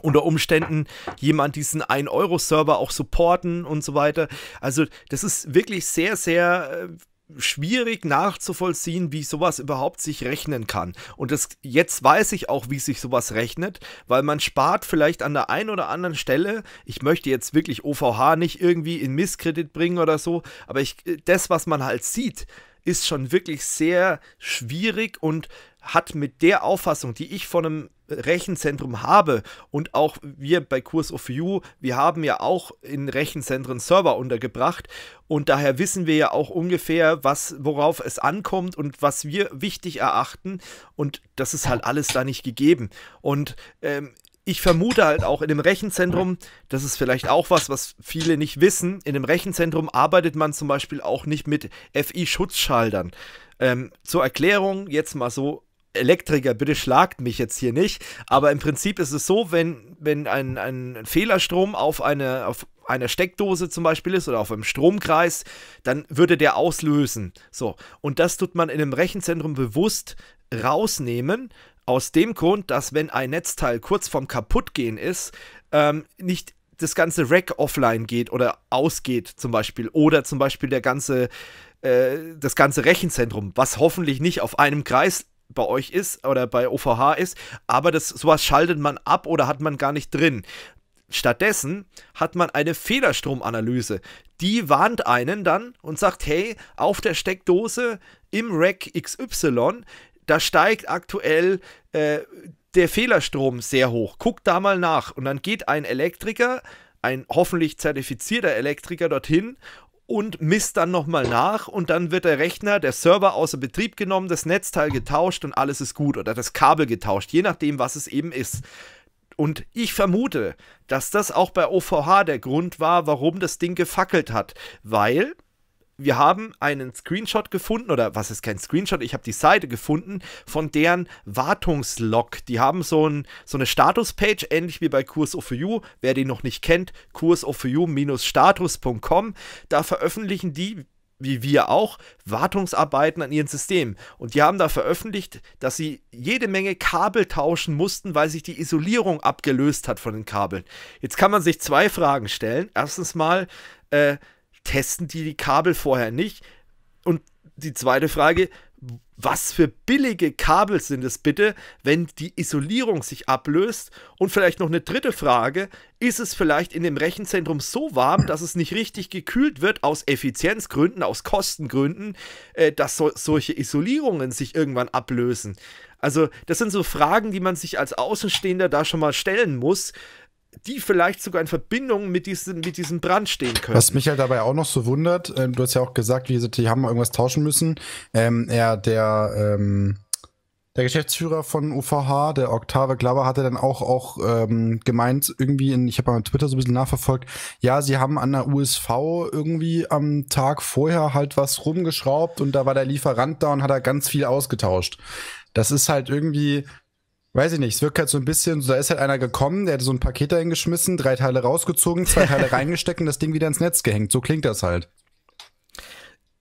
unter Umständen jemand diesen 1-Euro-Server auch supporten und so weiter. Also das ist wirklich sehr, sehr äh, schwierig nachzuvollziehen, wie sowas überhaupt sich rechnen kann. Und das, jetzt weiß ich auch, wie sich sowas rechnet, weil man spart vielleicht an der einen oder anderen Stelle, ich möchte jetzt wirklich OVH nicht irgendwie in Misskredit bringen oder so, aber ich, äh, das, was man halt sieht, ist schon wirklich sehr schwierig und hat mit der Auffassung, die ich von einem Rechenzentrum habe und auch wir bei Kurs of You, wir haben ja auch in Rechenzentren Server untergebracht und daher wissen wir ja auch ungefähr, was, worauf es ankommt und was wir wichtig erachten und das ist halt alles da nicht gegeben und ähm, ich vermute halt auch in dem Rechenzentrum, das ist vielleicht auch was, was viele nicht wissen, in dem Rechenzentrum arbeitet man zum Beispiel auch nicht mit FI-Schutzschaltern. Ähm, zur Erklärung jetzt mal so Elektriker, bitte schlagt mich jetzt hier nicht. Aber im Prinzip ist es so, wenn, wenn ein, ein Fehlerstrom auf eine, auf einer Steckdose zum Beispiel ist oder auf einem Stromkreis, dann würde der auslösen. So. Und das tut man in einem Rechenzentrum bewusst rausnehmen. Aus dem Grund, dass wenn ein Netzteil kurz vorm Kaputtgehen ist, ähm, nicht das ganze Rack offline geht oder ausgeht zum Beispiel oder zum Beispiel der ganze äh, das ganze Rechenzentrum, was hoffentlich nicht auf einem Kreis bei euch ist oder bei OVH ist, aber das, sowas schaltet man ab oder hat man gar nicht drin. Stattdessen hat man eine Fehlerstromanalyse. Die warnt einen dann und sagt, hey, auf der Steckdose im Rack XY, da steigt aktuell äh, der Fehlerstrom sehr hoch. Guckt da mal nach. Und dann geht ein Elektriker, ein hoffentlich zertifizierter Elektriker dorthin und misst dann nochmal nach und dann wird der Rechner, der Server außer Betrieb genommen, das Netzteil getauscht und alles ist gut oder das Kabel getauscht, je nachdem, was es eben ist. Und ich vermute, dass das auch bei OVH der Grund war, warum das Ding gefackelt hat, weil wir haben einen Screenshot gefunden, oder was ist kein Screenshot, ich habe die Seite gefunden, von deren Wartungslog. Die haben so, ein, so eine Statuspage, ähnlich wie bei Kurs of You. Wer die noch nicht kennt, kursofu-status.com. Da veröffentlichen die, wie wir auch, Wartungsarbeiten an ihren Systemen. Und die haben da veröffentlicht, dass sie jede Menge Kabel tauschen mussten, weil sich die Isolierung abgelöst hat von den Kabeln. Jetzt kann man sich zwei Fragen stellen. Erstens mal, äh, testen die die Kabel vorher nicht? Und die zweite Frage, was für billige Kabel sind es bitte, wenn die Isolierung sich ablöst? Und vielleicht noch eine dritte Frage, ist es vielleicht in dem Rechenzentrum so warm, dass es nicht richtig gekühlt wird aus Effizienzgründen, aus Kostengründen, äh, dass so, solche Isolierungen sich irgendwann ablösen? Also das sind so Fragen, die man sich als Außenstehender da schon mal stellen muss, die vielleicht sogar in Verbindung mit diesem, mit diesem Brand stehen können. Was mich halt dabei auch noch so wundert, ähm, du hast ja auch gesagt, wie die haben irgendwas tauschen müssen. Ähm, er, der, ähm, der Geschäftsführer von UVH, der Octave Glaber, hatte dann auch, auch ähm, gemeint, irgendwie, in, ich habe mal Twitter so ein bisschen nachverfolgt, ja, sie haben an der USV irgendwie am Tag vorher halt was rumgeschraubt und da war der Lieferant da und hat da ganz viel ausgetauscht. Das ist halt irgendwie, weiß ich nicht, es wirkt halt so ein bisschen, da ist halt einer gekommen, der hat so ein Paket dahin geschmissen, drei Teile rausgezogen, zwei Teile reingesteckt und das Ding wieder ins Netz gehängt. So klingt das halt.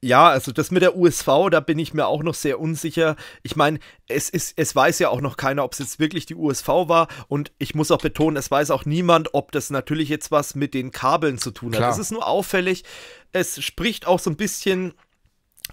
Ja, also das mit der USV, da bin ich mir auch noch sehr unsicher. Ich meine, es ist, es weiß ja auch noch keiner, ob es jetzt wirklich die USV war. Und ich muss auch betonen, es weiß auch niemand, ob das natürlich jetzt was mit den Kabeln zu tun hat. Klar. Das ist nur auffällig. Es spricht auch so ein bisschen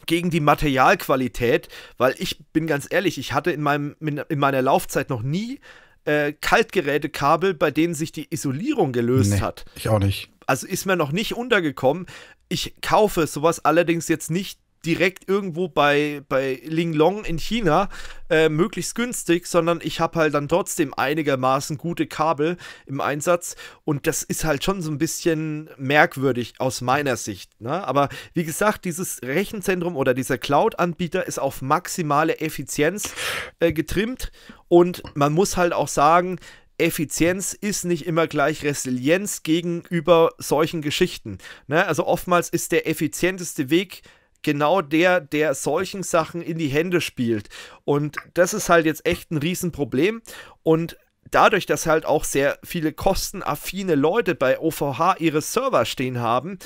gegen die Materialqualität, weil ich bin ganz ehrlich, ich hatte in, meinem, in meiner Laufzeit noch nie äh, Kaltgerätekabel, bei denen sich die Isolierung gelöst nee, hat. Ich auch nicht. Also ist mir noch nicht untergekommen. Ich kaufe sowas allerdings jetzt nicht direkt irgendwo bei, bei Linglong in China äh, möglichst günstig, sondern ich habe halt dann trotzdem einigermaßen gute Kabel im Einsatz und das ist halt schon so ein bisschen merkwürdig aus meiner Sicht. Ne? Aber wie gesagt, dieses Rechenzentrum oder dieser Cloud-Anbieter ist auf maximale Effizienz äh, getrimmt und man muss halt auch sagen, Effizienz ist nicht immer gleich Resilienz gegenüber solchen Geschichten. Ne? Also oftmals ist der effizienteste Weg genau der, der solchen Sachen in die Hände spielt. Und das ist halt jetzt echt ein Riesenproblem. Und dadurch, dass halt auch sehr viele kostenaffine Leute bei OVH ihre Server stehen haben,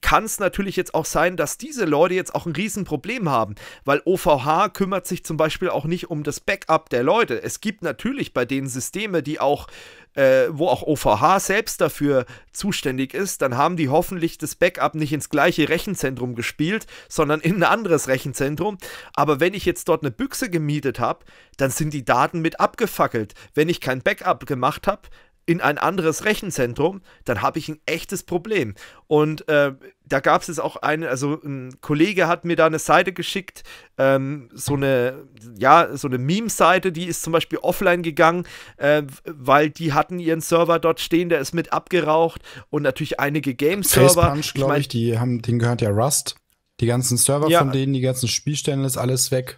kann es natürlich jetzt auch sein, dass diese Leute jetzt auch ein Riesenproblem haben, weil OVH kümmert sich zum Beispiel auch nicht um das Backup der Leute. Es gibt natürlich bei den Systeme, die auch, äh, wo auch OVH selbst dafür zuständig ist, dann haben die hoffentlich das Backup nicht ins gleiche Rechenzentrum gespielt, sondern in ein anderes Rechenzentrum. Aber wenn ich jetzt dort eine Büchse gemietet habe, dann sind die Daten mit abgefackelt. Wenn ich kein Backup gemacht habe, in ein anderes Rechenzentrum, dann habe ich ein echtes Problem. Und äh, da gab es jetzt auch einen, also ein Kollege hat mir da eine Seite geschickt, ähm, so eine, ja, so eine Meme-Seite, die ist zum Beispiel offline gegangen, äh, weil die hatten ihren Server dort stehen, der ist mit abgeraucht und natürlich einige Game-Server. Punch, glaube ich, mein, ich, die haben, denen gehört ja Rust. Die ganzen Server ja, von denen, die ganzen Spielstände, ist alles weg.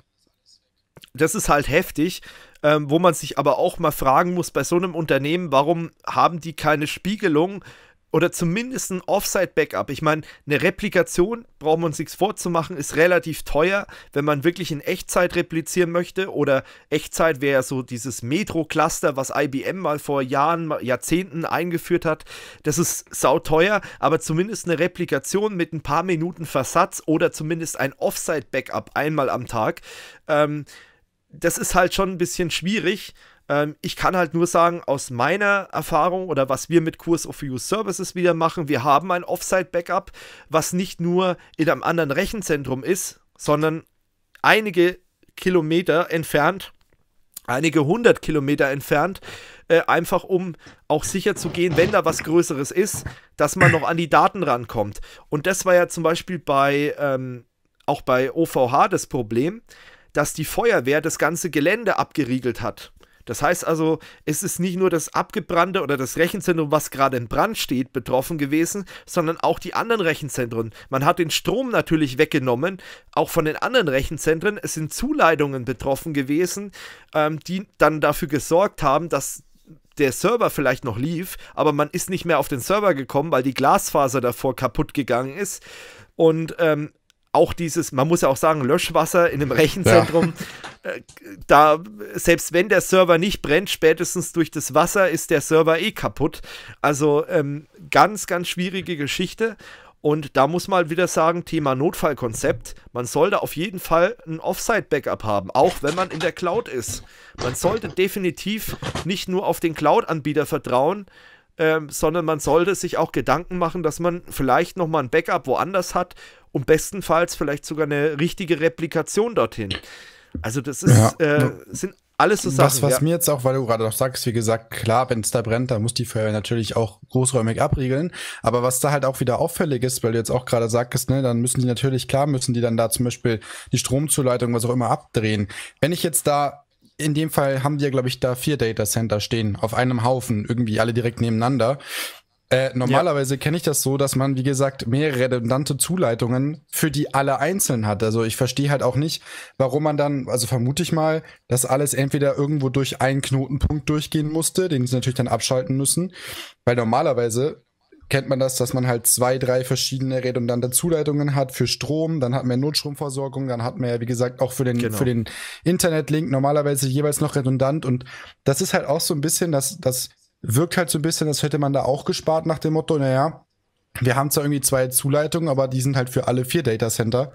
Das ist halt heftig ähm, wo man sich aber auch mal fragen muss bei so einem Unternehmen, warum haben die keine Spiegelung? oder zumindest ein Offside-Backup. Ich meine, eine Replikation, brauchen wir uns nichts vorzumachen, ist relativ teuer, wenn man wirklich in Echtzeit replizieren möchte. Oder Echtzeit wäre ja so dieses Metro-Cluster, was IBM mal vor Jahren, Jahrzehnten eingeführt hat. Das ist sauteuer, aber zumindest eine Replikation mit ein paar Minuten Versatz oder zumindest ein Offside-Backup einmal am Tag. Ähm, das ist halt schon ein bisschen schwierig. Ähm, ich kann halt nur sagen, aus meiner Erfahrung oder was wir mit Kurs of Use Services wieder machen, wir haben ein Offsite-Backup, was nicht nur in einem anderen Rechenzentrum ist, sondern einige Kilometer entfernt, einige hundert Kilometer entfernt, äh, einfach um auch sicher zu gehen, wenn da was Größeres ist, dass man noch an die Daten rankommt. Und das war ja zum Beispiel bei ähm, auch bei OVH das Problem dass die Feuerwehr das ganze Gelände abgeriegelt hat. Das heißt also, es ist nicht nur das abgebrannte oder das Rechenzentrum, was gerade in Brand steht, betroffen gewesen, sondern auch die anderen Rechenzentren. Man hat den Strom natürlich weggenommen, auch von den anderen Rechenzentren. Es sind Zuleitungen betroffen gewesen, ähm, die dann dafür gesorgt haben, dass der Server vielleicht noch lief, aber man ist nicht mehr auf den Server gekommen, weil die Glasfaser davor kaputt gegangen ist. Und ähm, auch dieses, man muss ja auch sagen, Löschwasser in einem Rechenzentrum. Ja. Äh, da, selbst wenn der Server nicht brennt, spätestens durch das Wasser ist der Server eh kaputt. Also ähm, ganz, ganz schwierige Geschichte. Und da muss man wieder sagen, Thema Notfallkonzept, man sollte auf jeden Fall ein Offsite-Backup haben, auch wenn man in der Cloud ist. Man sollte definitiv nicht nur auf den Cloud-Anbieter vertrauen, ähm, sondern man sollte sich auch Gedanken machen, dass man vielleicht nochmal ein Backup woanders hat und bestenfalls vielleicht sogar eine richtige Replikation dorthin. Also das ist, ja. äh, sind alles so Sachen. Das, was ja. mir jetzt auch, weil du gerade noch sagst, wie gesagt, klar, wenn es da brennt, dann muss die Feuerwehr natürlich auch großräumig abriegeln. Aber was da halt auch wieder auffällig ist, weil du jetzt auch gerade sagst, ne, dann müssen die natürlich, klar, müssen die dann da zum Beispiel die Stromzuleitung, was auch immer, abdrehen. Wenn ich jetzt da in dem Fall haben wir, glaube ich, da vier Datacenter stehen, auf einem Haufen, irgendwie alle direkt nebeneinander. Äh, normalerweise ja. kenne ich das so, dass man, wie gesagt, mehrere redundante Zuleitungen für die alle einzeln hat. Also ich verstehe halt auch nicht, warum man dann, also vermute ich mal, dass alles entweder irgendwo durch einen Knotenpunkt durchgehen musste, den sie natürlich dann abschalten müssen. Weil normalerweise kennt man das, dass man halt zwei, drei verschiedene redundante Zuleitungen hat für Strom, dann hat man Notstromversorgung, dann hat man ja, wie gesagt, auch für den, genau. für den Internetlink normalerweise jeweils noch redundant und das ist halt auch so ein bisschen, das, das wirkt halt so ein bisschen, das hätte man da auch gespart nach dem Motto, naja, wir haben zwar irgendwie zwei Zuleitungen, aber die sind halt für alle vier Datacenter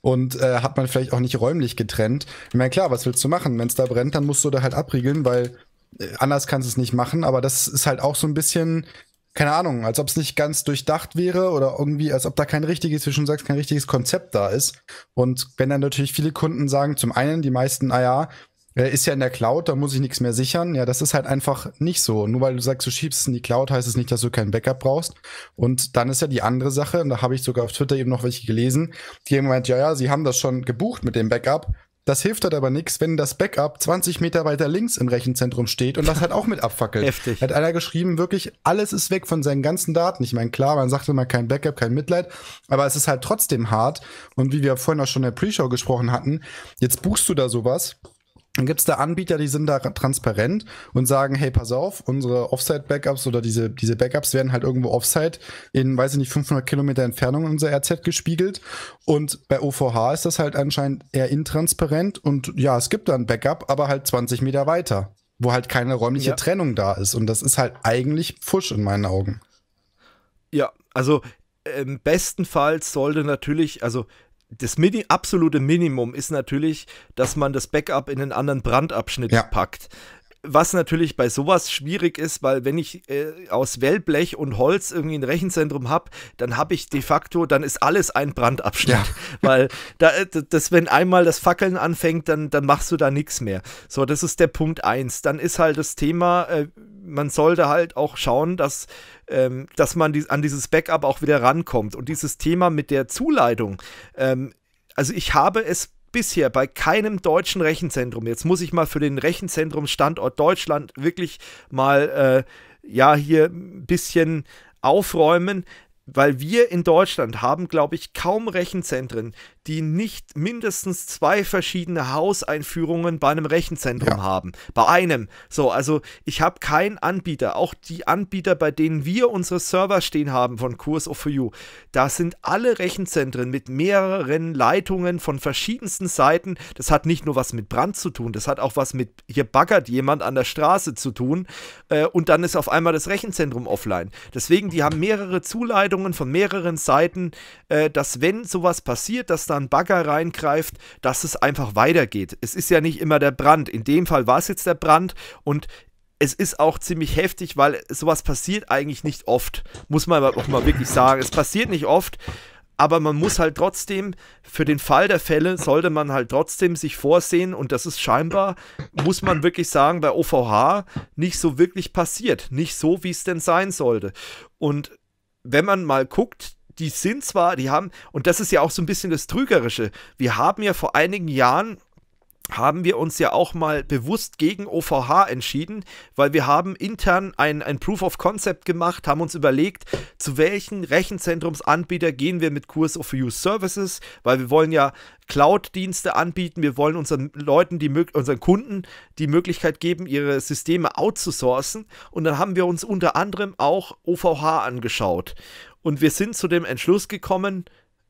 und äh, hat man vielleicht auch nicht räumlich getrennt. Ich meine, klar, was willst du machen? Wenn es da brennt, dann musst du da halt abriegeln, weil äh, anders kannst du es nicht machen, aber das ist halt auch so ein bisschen keine Ahnung, als ob es nicht ganz durchdacht wäre oder irgendwie, als ob da kein richtiges, wie schon sagst, kein richtiges Konzept da ist. Und wenn dann natürlich viele Kunden sagen, zum einen, die meisten, ah ja, äh, ist ja in der Cloud, da muss ich nichts mehr sichern. Ja, das ist halt einfach nicht so. Nur weil du sagst, du schiebst es in die Cloud, heißt es nicht, dass du kein Backup brauchst. Und dann ist ja die andere Sache, und da habe ich sogar auf Twitter eben noch welche gelesen, die haben gemeint, ja, ja, sie haben das schon gebucht mit dem Backup, das hilft halt aber nichts, wenn das Backup 20 Meter weiter links im Rechenzentrum steht und das halt auch mit abfackelt. Heftig. Hat einer geschrieben, wirklich alles ist weg von seinen ganzen Daten. Ich meine, klar, man sagt immer kein Backup, kein Mitleid, aber es ist halt trotzdem hart. Und wie wir vorhin auch schon in der Pre-Show gesprochen hatten, jetzt buchst du da sowas dann gibt es da Anbieter, die sind da transparent und sagen, hey, pass auf, unsere Offsite-Backups oder diese, diese Backups werden halt irgendwo Offsite in, weiß ich nicht, 500 Kilometer Entfernung in unser RZ gespiegelt. Und bei OVH ist das halt anscheinend eher intransparent und ja, es gibt da ein Backup, aber halt 20 Meter weiter, wo halt keine räumliche ja. Trennung da ist. Und das ist halt eigentlich Pfusch in meinen Augen. Ja, also äh, im besten Fall sollte natürlich, also das Mini absolute Minimum ist natürlich, dass man das Backup in einen anderen Brandabschnitt ja. packt. Was natürlich bei sowas schwierig ist, weil wenn ich äh, aus Wellblech und Holz irgendwie ein Rechenzentrum habe, dann habe ich de facto, dann ist alles ein Brandabschnitt. Ja. Weil da, äh, das, wenn einmal das Fackeln anfängt, dann, dann machst du da nichts mehr. So, das ist der Punkt eins. Dann ist halt das Thema, äh, man sollte halt auch schauen, dass, ähm, dass man die, an dieses Backup auch wieder rankommt. Und dieses Thema mit der Zuleitung, ähm, also ich habe es bisher bei keinem deutschen Rechenzentrum, jetzt muss ich mal für den Rechenzentrumsstandort Deutschland wirklich mal äh, ja hier ein bisschen aufräumen. Weil wir in Deutschland haben, glaube ich, kaum Rechenzentren, die nicht mindestens zwei verschiedene Hauseinführungen bei einem Rechenzentrum ja. haben. Bei einem. So, also ich habe keinen Anbieter. Auch die Anbieter, bei denen wir unsere Server stehen haben von Kurs of You, da sind alle Rechenzentren mit mehreren Leitungen von verschiedensten Seiten. Das hat nicht nur was mit Brand zu tun, das hat auch was mit, hier baggert jemand an der Straße zu tun. Äh, und dann ist auf einmal das Rechenzentrum offline. Deswegen, die haben mehrere Zuleitungen. Meldungen von mehreren Seiten, äh, dass wenn sowas passiert, dass da ein Bagger reingreift, dass es einfach weitergeht. Es ist ja nicht immer der Brand. In dem Fall war es jetzt der Brand und es ist auch ziemlich heftig, weil sowas passiert eigentlich nicht oft. Muss man auch mal wirklich sagen. Es passiert nicht oft. Aber man muss halt trotzdem, für den Fall der Fälle, sollte man halt trotzdem sich vorsehen, und das ist scheinbar, muss man wirklich sagen, bei OVH nicht so wirklich passiert. Nicht so, wie es denn sein sollte. Und wenn man mal guckt, die sind zwar, die haben, und das ist ja auch so ein bisschen das Trügerische, wir haben ja vor einigen Jahren haben wir uns ja auch mal bewusst gegen OVH entschieden, weil wir haben intern ein, ein Proof of Concept gemacht, haben uns überlegt, zu welchen Rechenzentrumsanbieter gehen wir mit Kurs of Use Services, weil wir wollen ja Cloud-Dienste anbieten, wir wollen unseren Leuten, die unseren Kunden die Möglichkeit geben, ihre Systeme outzusourcen und dann haben wir uns unter anderem auch OVH angeschaut und wir sind zu dem Entschluss gekommen,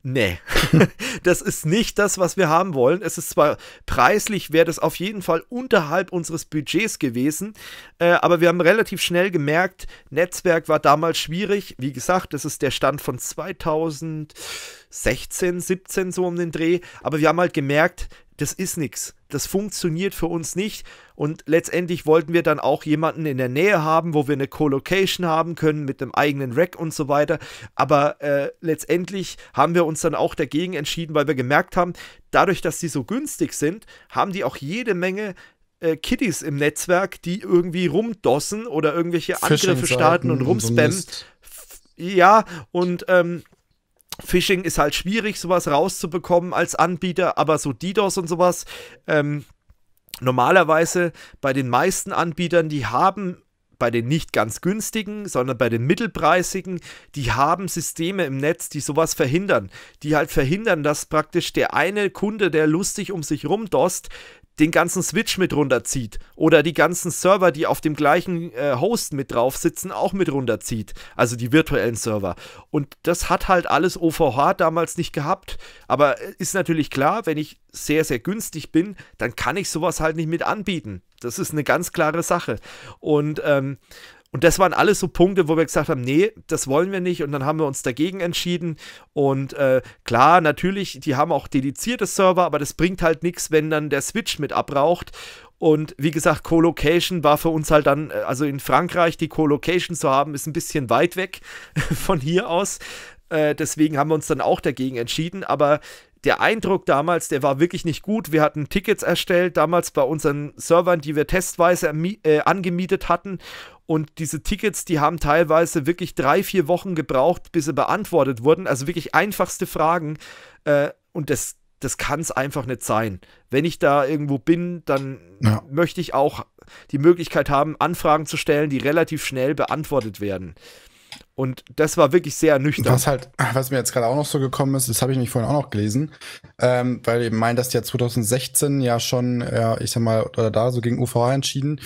nee, das ist nicht das, was wir haben wollen. Es ist zwar preislich, wäre das auf jeden Fall unterhalb unseres Budgets gewesen, äh, aber wir haben relativ schnell gemerkt, Netzwerk war damals schwierig. Wie gesagt, das ist der Stand von 2016, 17 so um den Dreh, aber wir haben halt gemerkt, das ist nichts. Das funktioniert für uns nicht. Und letztendlich wollten wir dann auch jemanden in der Nähe haben, wo wir eine Co-Location haben können mit einem eigenen Rack und so weiter. Aber äh, letztendlich haben wir uns dann auch dagegen entschieden, weil wir gemerkt haben, dadurch, dass die so günstig sind, haben die auch jede Menge äh, Kiddies im Netzwerk, die irgendwie rumdossen oder irgendwelche Angriffe starten und rumspammen. ja, und ähm, Phishing ist halt schwierig, sowas rauszubekommen als Anbieter, aber so DDoS und sowas, ähm, normalerweise bei den meisten Anbietern, die haben bei den nicht ganz günstigen, sondern bei den mittelpreisigen, die haben Systeme im Netz, die sowas verhindern. Die halt verhindern, dass praktisch der eine Kunde, der lustig um sich rumdost, den ganzen Switch mit runterzieht oder die ganzen Server, die auf dem gleichen äh, Host mit drauf sitzen, auch mit runterzieht, also die virtuellen Server. Und das hat halt alles OVH damals nicht gehabt, aber äh, ist natürlich klar, wenn ich sehr, sehr günstig bin, dann kann ich sowas halt nicht mit anbieten. Das ist eine ganz klare Sache. Und ähm, und das waren alles so Punkte, wo wir gesagt haben, nee, das wollen wir nicht. Und dann haben wir uns dagegen entschieden. Und äh, klar, natürlich, die haben auch dedizierte Server, aber das bringt halt nichts, wenn dann der Switch mit abraucht. Und wie gesagt, Co-Location war für uns halt dann, äh, also in Frankreich die Co-Location zu haben, ist ein bisschen weit weg von hier aus. Äh, deswegen haben wir uns dann auch dagegen entschieden. Aber der Eindruck damals, der war wirklich nicht gut. Wir hatten Tickets erstellt, damals bei unseren Servern, die wir testweise äh, angemietet hatten. Und diese Tickets, die haben teilweise wirklich drei, vier Wochen gebraucht, bis sie beantwortet wurden. Also wirklich einfachste Fragen. Äh, und das, das kann es einfach nicht sein. Wenn ich da irgendwo bin, dann ja. möchte ich auch die Möglichkeit haben, Anfragen zu stellen, die relativ schnell beantwortet werden. Und das war wirklich sehr ernüchternd. Was halt, was mir jetzt gerade auch noch so gekommen ist, das habe ich nämlich vorhin auch noch gelesen, ähm, weil ihr meint, dass ja 2016 ja schon, ja, ich sag mal, oder da so gegen UVH entschieden,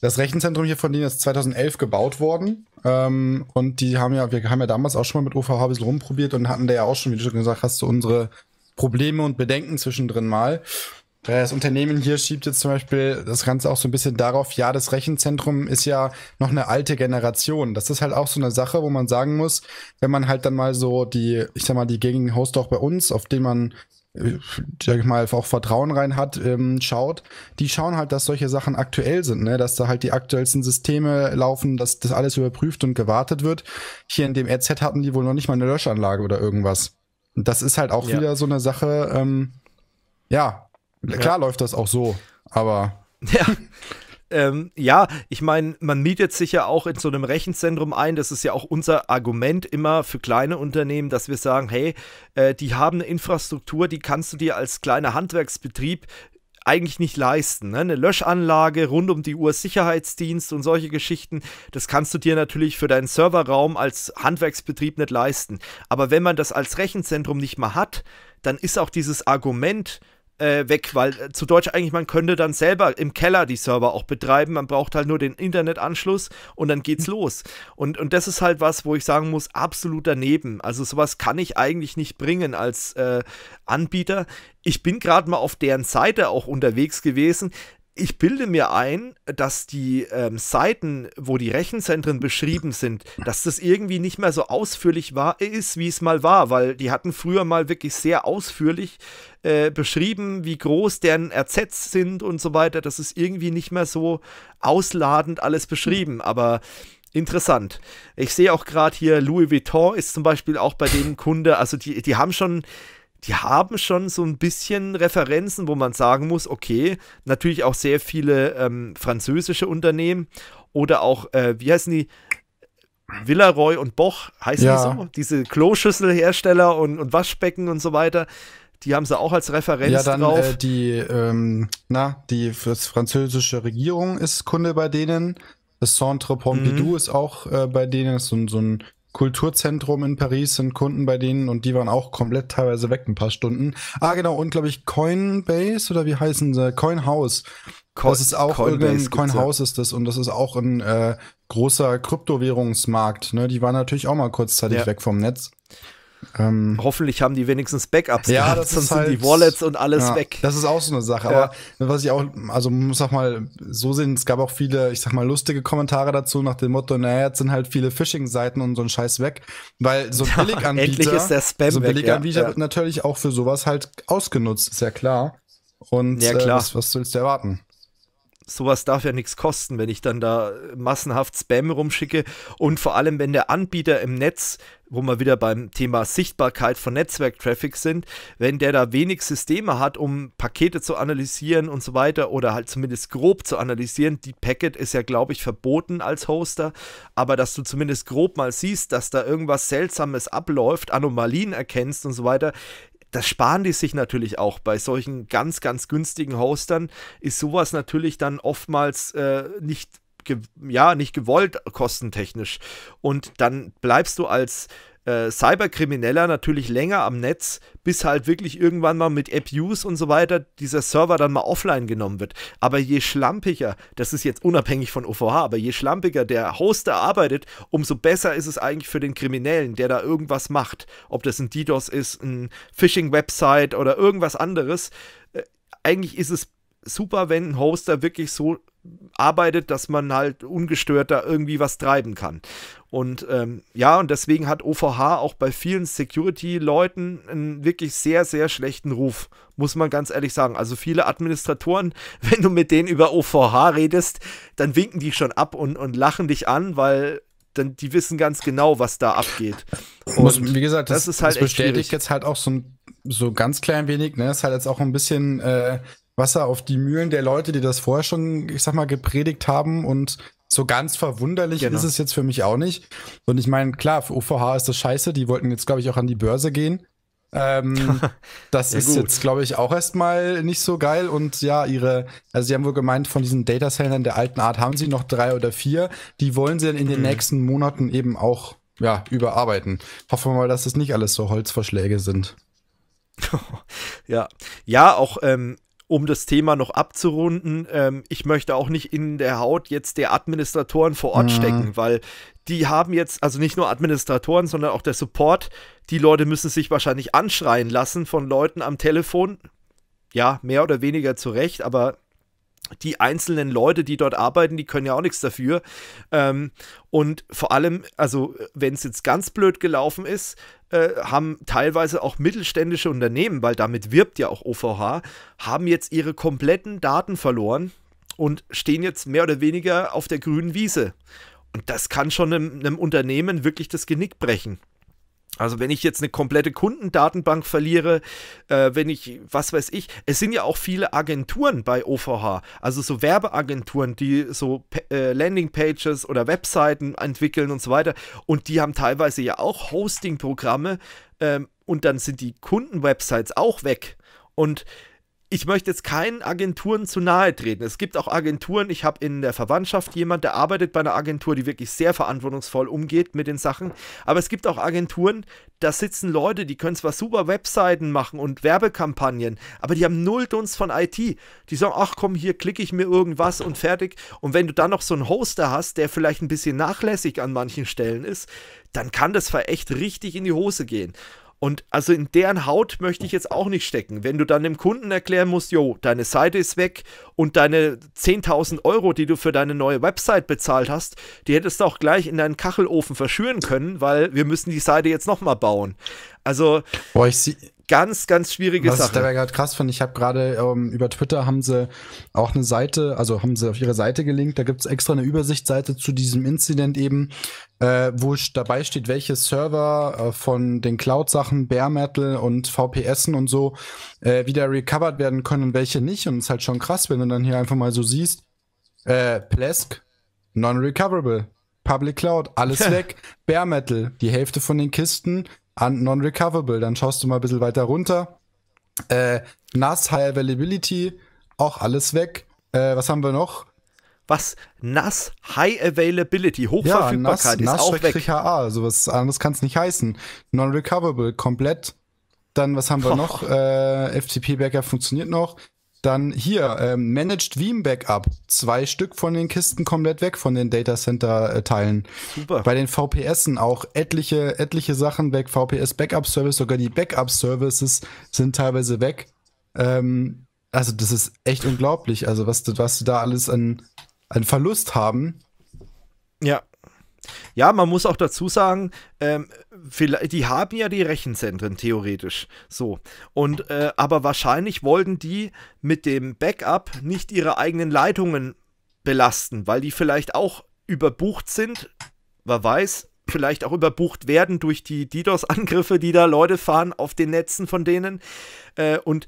das Rechenzentrum hier von denen ist 2011 gebaut worden. Ähm, und die haben ja, wir haben ja damals auch schon mal mit OVH ein bisschen rumprobiert und hatten da ja auch schon, wie du schon gesagt hast, so unsere Probleme und Bedenken zwischendrin mal. Äh, das Unternehmen hier schiebt jetzt zum Beispiel das Ganze auch so ein bisschen darauf, ja, das Rechenzentrum ist ja noch eine alte Generation. Das ist halt auch so eine Sache, wo man sagen muss, wenn man halt dann mal so die, ich sag mal, die gängigen host auch bei uns, auf denen man äh, sag ich mal, auch Vertrauen rein hat, ähm, schaut, die schauen halt, dass solche Sachen aktuell sind, ne? dass da halt die aktuellsten Systeme laufen, dass das alles überprüft und gewartet wird. Hier in dem RZ hatten die wohl noch nicht mal eine Löschanlage oder irgendwas. Und das ist halt auch ja. wieder so eine Sache, ähm, ja, klar ja. läuft das auch so, aber. Ja ähm, ja, ich meine, man mietet sich ja auch in so einem Rechenzentrum ein. Das ist ja auch unser Argument immer für kleine Unternehmen, dass wir sagen, hey, äh, die haben eine Infrastruktur, die kannst du dir als kleiner Handwerksbetrieb eigentlich nicht leisten. Ne? Eine Löschanlage, rund um die Uhr Sicherheitsdienst und solche Geschichten, das kannst du dir natürlich für deinen Serverraum als Handwerksbetrieb nicht leisten. Aber wenn man das als Rechenzentrum nicht mal hat, dann ist auch dieses Argument, äh, weg, weil äh, zu Deutsch eigentlich, man könnte dann selber im Keller die Server auch betreiben. Man braucht halt nur den Internetanschluss und dann geht's hm. los. Und, und das ist halt was, wo ich sagen muss, absolut daneben. Also sowas kann ich eigentlich nicht bringen als äh, Anbieter. Ich bin gerade mal auf deren Seite auch unterwegs gewesen ich bilde mir ein, dass die ähm, Seiten, wo die Rechenzentren beschrieben sind, dass das irgendwie nicht mehr so ausführlich war, ist, wie es mal war, weil die hatten früher mal wirklich sehr ausführlich äh, beschrieben, wie groß deren RZs sind und so weiter. Das ist irgendwie nicht mehr so ausladend alles beschrieben, aber interessant. Ich sehe auch gerade hier, Louis Vuitton ist zum Beispiel auch bei dem Kunde, also die, die haben schon die haben schon so ein bisschen Referenzen, wo man sagen muss, okay, natürlich auch sehr viele ähm, französische Unternehmen oder auch, äh, wie heißen die? Villaroy und Boch, heißen ja. die so? Diese Kloschüsselhersteller und, und Waschbecken und so weiter. Die haben sie auch als Referenz ja, dann, äh, drauf. Äh, die, ähm, na, die französische Regierung ist Kunde bei denen. Das Centre Pompidou mhm. ist auch äh, bei denen, ist so, so ein Kulturzentrum in Paris sind Kunden bei denen und die waren auch komplett teilweise weg ein paar Stunden. Ah, genau, und glaube ich Coinbase oder wie heißen sie? Coinhouse. Co das ist auch Coinbase Coinhouse ja. ist das und das ist auch ein äh, großer Kryptowährungsmarkt. Ne? Die waren natürlich auch mal kurzzeitig ja. weg vom Netz. Ähm, Hoffentlich haben die wenigstens Backups. Ja, gehabt, sonst halt, sind die halt- Wallets und alles ja, weg. Das ist auch so eine Sache. Ja. Aber was ich auch, also man muss auch mal so sehen, es gab auch viele, ich sag mal, lustige Kommentare dazu nach dem Motto, naja, jetzt sind halt viele Phishing-Seiten und so ein Scheiß weg. Weil so ein Billiganbieter, Endlich ist der Spam so Billiganbieter ja, wird natürlich auch für sowas halt ausgenutzt, ist ja klar. Und ja, äh, klar. Äh, was, was willst du erwarten? sowas darf ja nichts kosten, wenn ich dann da äh, massenhaft Spam rumschicke und vor allem, wenn der Anbieter im Netz, wo wir wieder beim Thema Sichtbarkeit von Netzwerktraffic sind, wenn der da wenig Systeme hat, um Pakete zu analysieren und so weiter oder halt zumindest grob zu analysieren, die Packet ist ja, glaube ich, verboten als Hoster, aber dass du zumindest grob mal siehst, dass da irgendwas Seltsames abläuft, Anomalien erkennst und so weiter, das sparen die sich natürlich auch. Bei solchen ganz, ganz günstigen Hostern ist sowas natürlich dann oftmals äh, nicht ja, nicht gewollt kostentechnisch. Und dann bleibst du als äh, Cyberkrimineller natürlich länger am Netz, bis halt wirklich irgendwann mal mit App-Use und so weiter dieser Server dann mal offline genommen wird. Aber je schlampiger, das ist jetzt unabhängig von OVH, aber je schlampiger der Hoster arbeitet, umso besser ist es eigentlich für den Kriminellen, der da irgendwas macht. Ob das ein DDoS ist, ein Phishing-Website oder irgendwas anderes. Äh, eigentlich ist es super, wenn ein Hoster wirklich so arbeitet, dass man halt ungestört da irgendwie was treiben kann. Und ähm, ja, und deswegen hat OVH auch bei vielen Security-Leuten einen wirklich sehr, sehr schlechten Ruf, muss man ganz ehrlich sagen. Also viele Administratoren, wenn du mit denen über OVH redest, dann winken die schon ab und, und lachen dich an, weil dann die wissen ganz genau, was da abgeht. Und wie gesagt, das, das ist halt das bestätigt jetzt halt auch so ein so ganz klein wenig, ne? Ist halt jetzt auch ein bisschen äh, Wasser auf die Mühlen der Leute, die das vorher schon, ich sag mal, gepredigt haben und so ganz verwunderlich genau. ist es jetzt für mich auch nicht. Und ich meine, klar, für OVH ist das scheiße, die wollten jetzt, glaube ich, auch an die Börse gehen. Ähm, das ja, ist gut. jetzt, glaube ich, auch erstmal nicht so geil. Und ja, ihre, also sie haben wohl gemeint, von diesen Data Centern der alten Art haben sie noch drei oder vier. Die wollen sie dann in mhm. den nächsten Monaten eben auch ja, überarbeiten. Hoffen wir mal, dass es das nicht alles so Holzverschläge sind. ja, ja, auch ähm, um das Thema noch abzurunden, ähm, ich möchte auch nicht in der Haut jetzt der Administratoren vor Ort mhm. stecken, weil die haben jetzt, also nicht nur Administratoren, sondern auch der Support, die Leute müssen sich wahrscheinlich anschreien lassen von Leuten am Telefon. Ja, mehr oder weniger zu Recht, aber die einzelnen Leute, die dort arbeiten, die können ja auch nichts dafür. Ähm, und vor allem, also wenn es jetzt ganz blöd gelaufen ist, äh, haben teilweise auch mittelständische Unternehmen, weil damit wirbt ja auch OVH, haben jetzt ihre kompletten Daten verloren und stehen jetzt mehr oder weniger auf der grünen Wiese. Und das kann schon einem, einem Unternehmen wirklich das Genick brechen. Also wenn ich jetzt eine komplette Kundendatenbank verliere, äh, wenn ich, was weiß ich, es sind ja auch viele Agenturen bei OVH, also so Werbeagenturen, die so äh, Landingpages oder Webseiten entwickeln und so weiter. Und die haben teilweise ja auch Hostingprogramme ähm, und dann sind die Kundenwebsites auch weg. Und ich möchte jetzt keinen Agenturen zu nahe treten. Es gibt auch Agenturen, ich habe in der Verwandtschaft jemand, der arbeitet bei einer Agentur, die wirklich sehr verantwortungsvoll umgeht mit den Sachen. Aber es gibt auch Agenturen, da sitzen Leute, die können zwar super Webseiten machen und Werbekampagnen, aber die haben null Dunst von IT. Die sagen, ach komm, hier klicke ich mir irgendwas und fertig. Und wenn du dann noch so einen Hoster hast, der vielleicht ein bisschen nachlässig an manchen Stellen ist, dann kann das echt richtig in die Hose gehen. Und also in deren Haut möchte ich jetzt auch nicht stecken. Wenn du dann dem Kunden erklären musst, jo, deine Seite ist weg und deine 10.000 Euro, die du für deine neue Website bezahlt hast, die hättest du auch gleich in deinen Kachelofen verschüren können, weil wir müssen die Seite jetzt nochmal bauen. Also. Boah, ich, sehe ganz, ganz schwierige Was Sache. Was ich dabei gerade krass finde, ich habe gerade ähm, über Twitter haben sie auch eine Seite, also haben sie auf ihre Seite gelinkt, da gibt es extra eine Übersichtsseite zu diesem Incident eben, äh, wo dabei steht, welche Server äh, von den Cloud-Sachen, Bare Metal und VPSen und so äh, wieder recovered werden können und welche nicht. Und es ist halt schon krass, wenn du dann hier einfach mal so siehst, äh, Plesk, non-recoverable. Public Cloud, alles weg. Bare Metal, die Hälfte von den Kisten, non-recoverable. Dann schaust du mal ein bisschen weiter runter. Äh, NAS, High Availability, auch alles weg. Äh, was haben wir noch? Was? NAS, High Availability, Hochverfügbarkeit ja, NAS, ist NAS auch weg. HA, also was anderes kann es nicht heißen. Non-recoverable, komplett. Dann, was haben wir oh. noch? Äh, FTP-Backup funktioniert noch. Dann hier, ähm, Managed Veeam Backup. Zwei Stück von den Kisten komplett weg von den Data Center äh, Teilen. Super. Bei den VPSen auch etliche, etliche Sachen weg. VPS Backup Service, sogar die Backup Services sind teilweise weg. Ähm, also das ist echt unglaublich. Also was, was da alles an, an Verlust haben. Ja. Ja, man muss auch dazu sagen, ähm, die haben ja die Rechenzentren theoretisch. So. Und äh, aber wahrscheinlich wollten die mit dem Backup nicht ihre eigenen Leitungen belasten, weil die vielleicht auch überbucht sind. Wer weiß, vielleicht auch überbucht werden durch die DDoS-Angriffe, die da Leute fahren auf den Netzen von denen. Äh, und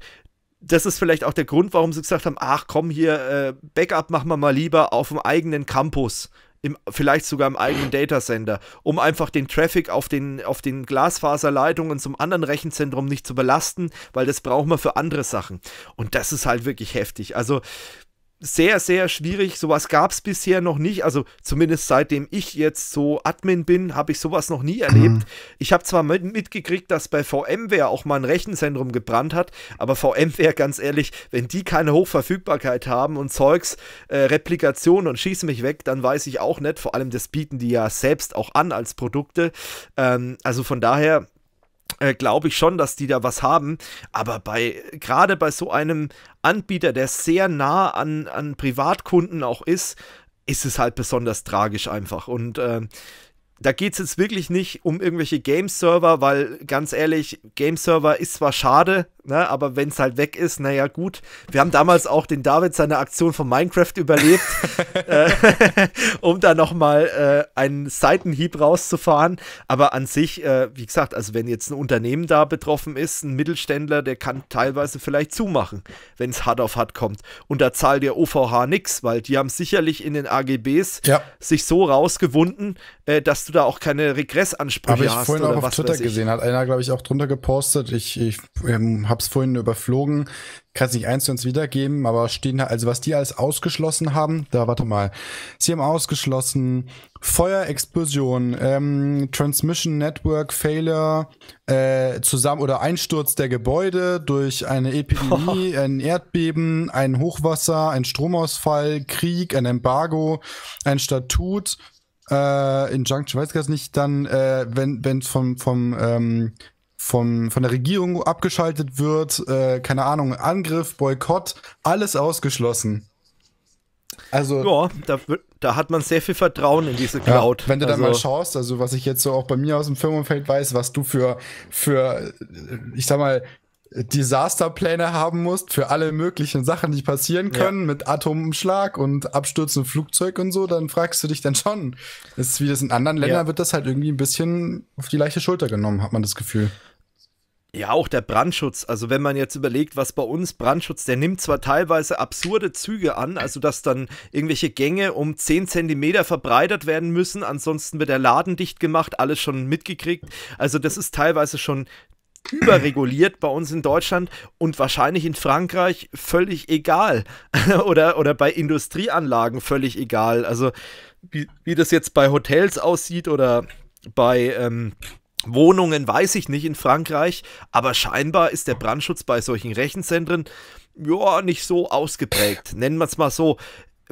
das ist vielleicht auch der Grund, warum sie gesagt haben, ach komm hier, äh, Backup machen wir mal lieber auf dem eigenen Campus im, vielleicht sogar im eigenen Datacenter, um einfach den Traffic auf den, auf den Glasfaserleitungen zum anderen Rechenzentrum nicht zu belasten, weil das brauchen wir für andere Sachen. Und das ist halt wirklich heftig. Also sehr, sehr schwierig. Sowas gab es bisher noch nicht. Also zumindest seitdem ich jetzt so Admin bin, habe ich sowas noch nie erlebt. Mhm. Ich habe zwar mit, mitgekriegt, dass bei VMware auch mal ein Rechenzentrum gebrannt hat, aber VMware, ganz ehrlich, wenn die keine Hochverfügbarkeit haben und Zeugs, äh, Replikation und schieß mich weg, dann weiß ich auch nicht. Vor allem, das bieten die ja selbst auch an als Produkte. Ähm, also von daher äh, glaube ich schon, dass die da was haben. Aber bei gerade bei so einem Anbieter, der sehr nah an, an Privatkunden auch ist, ist es halt besonders tragisch einfach. Und äh, da geht es jetzt wirklich nicht um irgendwelche Game-Server, weil ganz ehrlich, Game-Server ist zwar schade, Ne, aber wenn es halt weg ist, naja, gut. Wir haben damals auch den David seine Aktion von Minecraft überlebt, äh, um da nochmal äh, einen Seitenhieb rauszufahren. Aber an sich, äh, wie gesagt, also wenn jetzt ein Unternehmen da betroffen ist, ein Mittelständler, der kann teilweise vielleicht zumachen, wenn es hart auf hart kommt. Und da zahlt der OVH nichts, weil die haben sicherlich in den AGBs ja. sich so rausgewunden, äh, dass du da auch keine Regressansprüche hast. Habe ich vorhin auch auf Twitter gesehen, hat einer, glaube ich, auch drunter gepostet. Ich, ich ähm, habe es vorhin überflogen, kann es nicht eins zu eins wiedergeben, aber stehen also was die alles ausgeschlossen haben, da warte mal, sie haben ausgeschlossen Feuerexplosion, ähm, Transmission Network Failure, äh, zusammen oder Einsturz der Gebäude durch eine Epidemie, oh. ein Erdbeben, ein Hochwasser, ein Stromausfall, Krieg, ein Embargo, ein Statut, äh, Injunction, weiß ich gar nicht, dann, äh, wenn es vom, vom ähm, vom, von der Regierung abgeschaltet wird, äh, keine Ahnung, Angriff, Boykott, alles ausgeschlossen. Also. Ja, da, da hat man sehr viel Vertrauen in diese Cloud. Ja, wenn du also, dann mal schaust, also was ich jetzt so auch bei mir aus dem Firmenfeld weiß, was du für, für, ich sag mal, Desasterpläne haben musst für alle möglichen Sachen, die passieren können, ja. mit Atomschlag und abstürzendem Flugzeug und so, dann fragst du dich dann schon, ist wie das in anderen Ländern ja. wird das halt irgendwie ein bisschen auf die leichte Schulter genommen, hat man das Gefühl. Ja, auch der Brandschutz. Also wenn man jetzt überlegt, was bei uns Brandschutz, der nimmt zwar teilweise absurde Züge an, also dass dann irgendwelche Gänge um 10 Zentimeter verbreitert werden müssen, ansonsten wird der Laden dicht gemacht, alles schon mitgekriegt. Also das ist teilweise schon überreguliert bei uns in Deutschland und wahrscheinlich in Frankreich völlig egal. oder, oder bei Industrieanlagen völlig egal. Also wie, wie das jetzt bei Hotels aussieht oder bei... Ähm, Wohnungen weiß ich nicht in Frankreich, aber scheinbar ist der Brandschutz bei solchen Rechenzentren ja nicht so ausgeprägt. Nennen wir es mal so.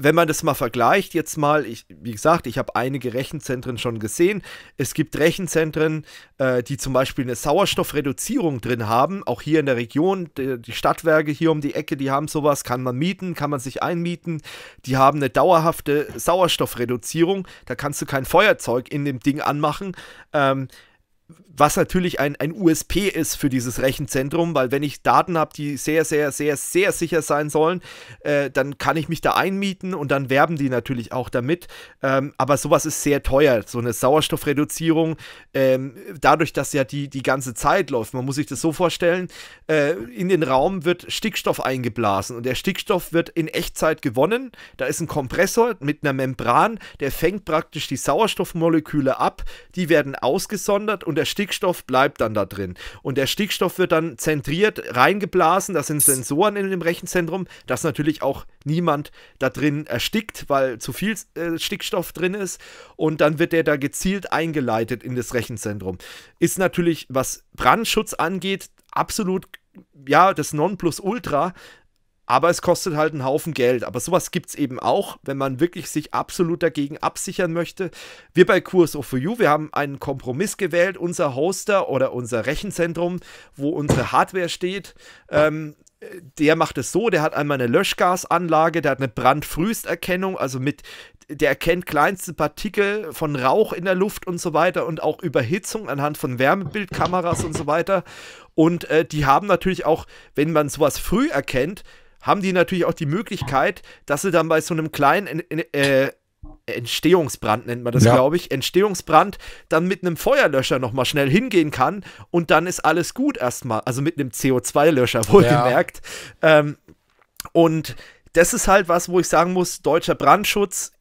Wenn man das mal vergleicht, jetzt mal, ich, wie gesagt, ich habe einige Rechenzentren schon gesehen. Es gibt Rechenzentren, äh, die zum Beispiel eine Sauerstoffreduzierung drin haben, auch hier in der Region. Die Stadtwerke hier um die Ecke, die haben sowas, kann man mieten, kann man sich einmieten. Die haben eine dauerhafte Sauerstoffreduzierung, da kannst du kein Feuerzeug in dem Ding anmachen. Ähm, was natürlich ein, ein USP ist für dieses Rechenzentrum, weil wenn ich Daten habe, die sehr, sehr, sehr, sehr sicher sein sollen, äh, dann kann ich mich da einmieten und dann werben die natürlich auch damit. Ähm, aber sowas ist sehr teuer, so eine Sauerstoffreduzierung, ähm, dadurch, dass ja die, die ganze Zeit läuft. Man muss sich das so vorstellen, äh, in den Raum wird Stickstoff eingeblasen und der Stickstoff wird in Echtzeit gewonnen. Da ist ein Kompressor mit einer Membran, der fängt praktisch die Sauerstoffmoleküle ab, die werden ausgesondert und der Stickstoff bleibt dann da drin. Und der Stickstoff wird dann zentriert reingeblasen. Das sind Sensoren in dem Rechenzentrum, dass natürlich auch niemand da drin erstickt, weil zu viel äh, Stickstoff drin ist. Und dann wird der da gezielt eingeleitet in das Rechenzentrum. Ist natürlich, was Brandschutz angeht, absolut ja, das Nonplusultra, aber es kostet halt einen Haufen Geld. Aber sowas gibt es eben auch, wenn man wirklich sich absolut dagegen absichern möchte. Wir bei QSO for You, wir haben einen Kompromiss gewählt. Unser Hoster oder unser Rechenzentrum, wo unsere Hardware steht, ähm, der macht es so, der hat einmal eine Löschgasanlage, der hat eine Brandfrüsterkennung, also mit, der erkennt kleinste Partikel von Rauch in der Luft und so weiter und auch Überhitzung anhand von Wärmebildkameras und so weiter. Und äh, die haben natürlich auch, wenn man sowas früh erkennt, haben die natürlich auch die Möglichkeit, dass sie dann bei so einem kleinen äh, Entstehungsbrand nennt man das, ja. glaube ich. Entstehungsbrand dann mit einem Feuerlöscher nochmal schnell hingehen kann und dann ist alles gut erstmal. Also mit einem CO2-Löscher wohlgemerkt. Ja. Ähm, und das ist halt was, wo ich sagen muss, deutscher Brandschutz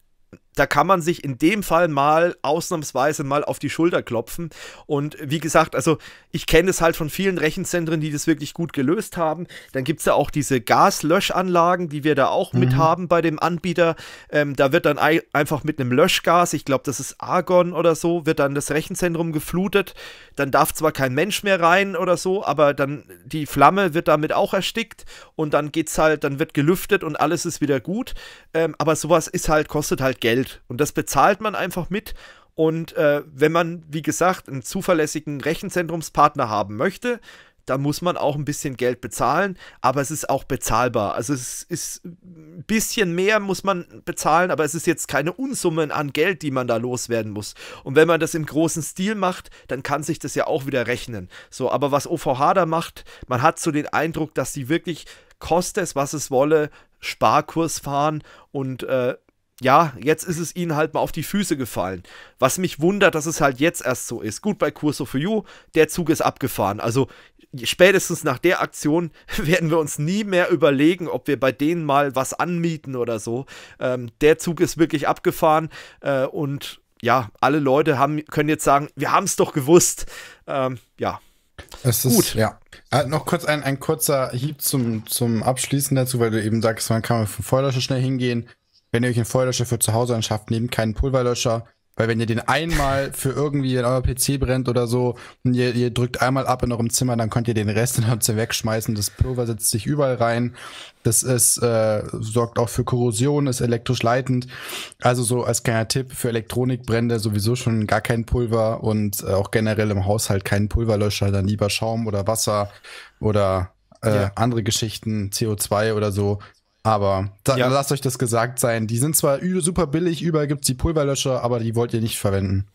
da kann man sich in dem Fall mal ausnahmsweise mal auf die Schulter klopfen. Und wie gesagt, also ich kenne es halt von vielen Rechenzentren, die das wirklich gut gelöst haben. Dann gibt es ja auch diese Gaslöschanlagen, die wir da auch mhm. mit haben bei dem Anbieter. Ähm, da wird dann einfach mit einem Löschgas, ich glaube, das ist Argon oder so, wird dann das Rechenzentrum geflutet. Dann darf zwar kein Mensch mehr rein oder so, aber dann die Flamme wird damit auch erstickt und dann geht's halt, dann wird gelüftet und alles ist wieder gut. Ähm, aber sowas ist halt, kostet halt Geld. Geld. Und das bezahlt man einfach mit. Und äh, wenn man, wie gesagt, einen zuverlässigen Rechenzentrumspartner haben möchte, da muss man auch ein bisschen Geld bezahlen, aber es ist auch bezahlbar. Also es ist ein bisschen mehr muss man bezahlen, aber es ist jetzt keine Unsummen an Geld, die man da loswerden muss. Und wenn man das im großen Stil macht, dann kann sich das ja auch wieder rechnen. So, aber was OVH da macht, man hat so den Eindruck, dass sie wirklich koste es, was es wolle, Sparkurs fahren und äh, ja, jetzt ist es ihnen halt mal auf die Füße gefallen. Was mich wundert, dass es halt jetzt erst so ist. Gut, bei Curso for You, der Zug ist abgefahren. Also spätestens nach der Aktion werden wir uns nie mehr überlegen, ob wir bei denen mal was anmieten oder so. Ähm, der Zug ist wirklich abgefahren äh, und ja, alle Leute haben, können jetzt sagen, wir haben es doch gewusst. Ähm, ja. Es ist, Gut. Ja. Äh, noch kurz ein, ein kurzer Hieb zum, zum Abschließen dazu, weil du eben sagst, man kann von vorher schon schnell hingehen wenn ihr euch einen Feuerlöscher für zu Hause anschafft, nehmt keinen Pulverlöscher, weil wenn ihr den einmal für irgendwie, in euer PC brennt oder so, und ihr, ihr drückt einmal ab in eurem Zimmer, dann könnt ihr den Rest in eurem Zimmer wegschmeißen. Das Pulver setzt sich überall rein. Das ist, äh, sorgt auch für Korrosion, ist elektrisch leitend. Also so als kleiner Tipp für Elektronikbrände sowieso schon gar kein Pulver und äh, auch generell im Haushalt keinen Pulverlöscher, dann lieber Schaum oder Wasser oder äh, ja. andere Geschichten, CO2 oder so, aber da, ja. lasst euch das gesagt sein. Die sind zwar super billig, überall gibt es die Pulverlöscher, aber die wollt ihr nicht verwenden.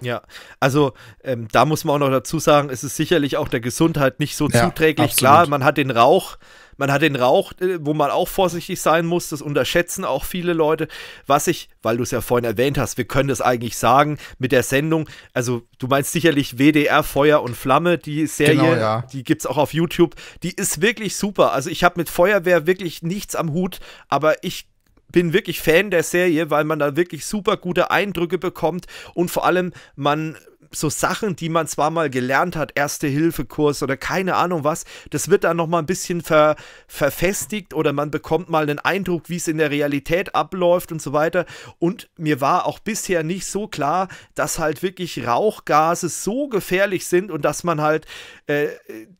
Ja, also ähm, da muss man auch noch dazu sagen, es ist sicherlich auch der Gesundheit nicht so ja, zuträglich. Absolut. Klar, man hat den Rauch, man hat den Rauch, äh, wo man auch vorsichtig sein muss, das unterschätzen auch viele Leute. Was ich, weil du es ja vorhin erwähnt hast, wir können das eigentlich sagen mit der Sendung. Also du meinst sicherlich WDR Feuer und Flamme, die Serie, genau, ja. die gibt es auch auf YouTube. Die ist wirklich super. Also ich habe mit Feuerwehr wirklich nichts am Hut, aber ich bin wirklich Fan der Serie, weil man da wirklich super gute Eindrücke bekommt und vor allem man so Sachen, die man zwar mal gelernt hat, Erste-Hilfe-Kurs oder keine Ahnung was, das wird dann nochmal ein bisschen ver, verfestigt oder man bekommt mal einen Eindruck, wie es in der Realität abläuft und so weiter. Und mir war auch bisher nicht so klar, dass halt wirklich Rauchgase so gefährlich sind und dass man halt, äh,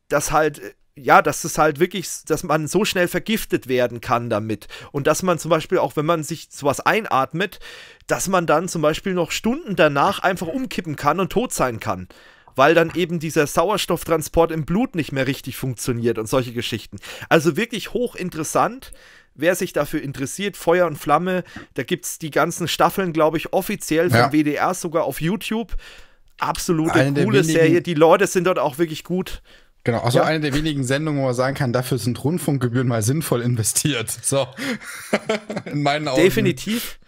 dass halt ja, dass es halt wirklich, dass man so schnell vergiftet werden kann damit. Und dass man zum Beispiel auch, wenn man sich sowas einatmet, dass man dann zum Beispiel noch Stunden danach einfach umkippen kann und tot sein kann. Weil dann eben dieser Sauerstofftransport im Blut nicht mehr richtig funktioniert und solche Geschichten. Also wirklich hochinteressant. Wer sich dafür interessiert, Feuer und Flamme, da gibt es die ganzen Staffeln, glaube ich, offiziell vom ja. WDR sogar auf YouTube. Absolute Eine coole Serie. Die Leute sind dort auch wirklich gut. Genau, also ja. eine der wenigen Sendungen, wo man sagen kann, dafür sind Rundfunkgebühren mal sinnvoll investiert. So, in meinen Augen. Definitiv.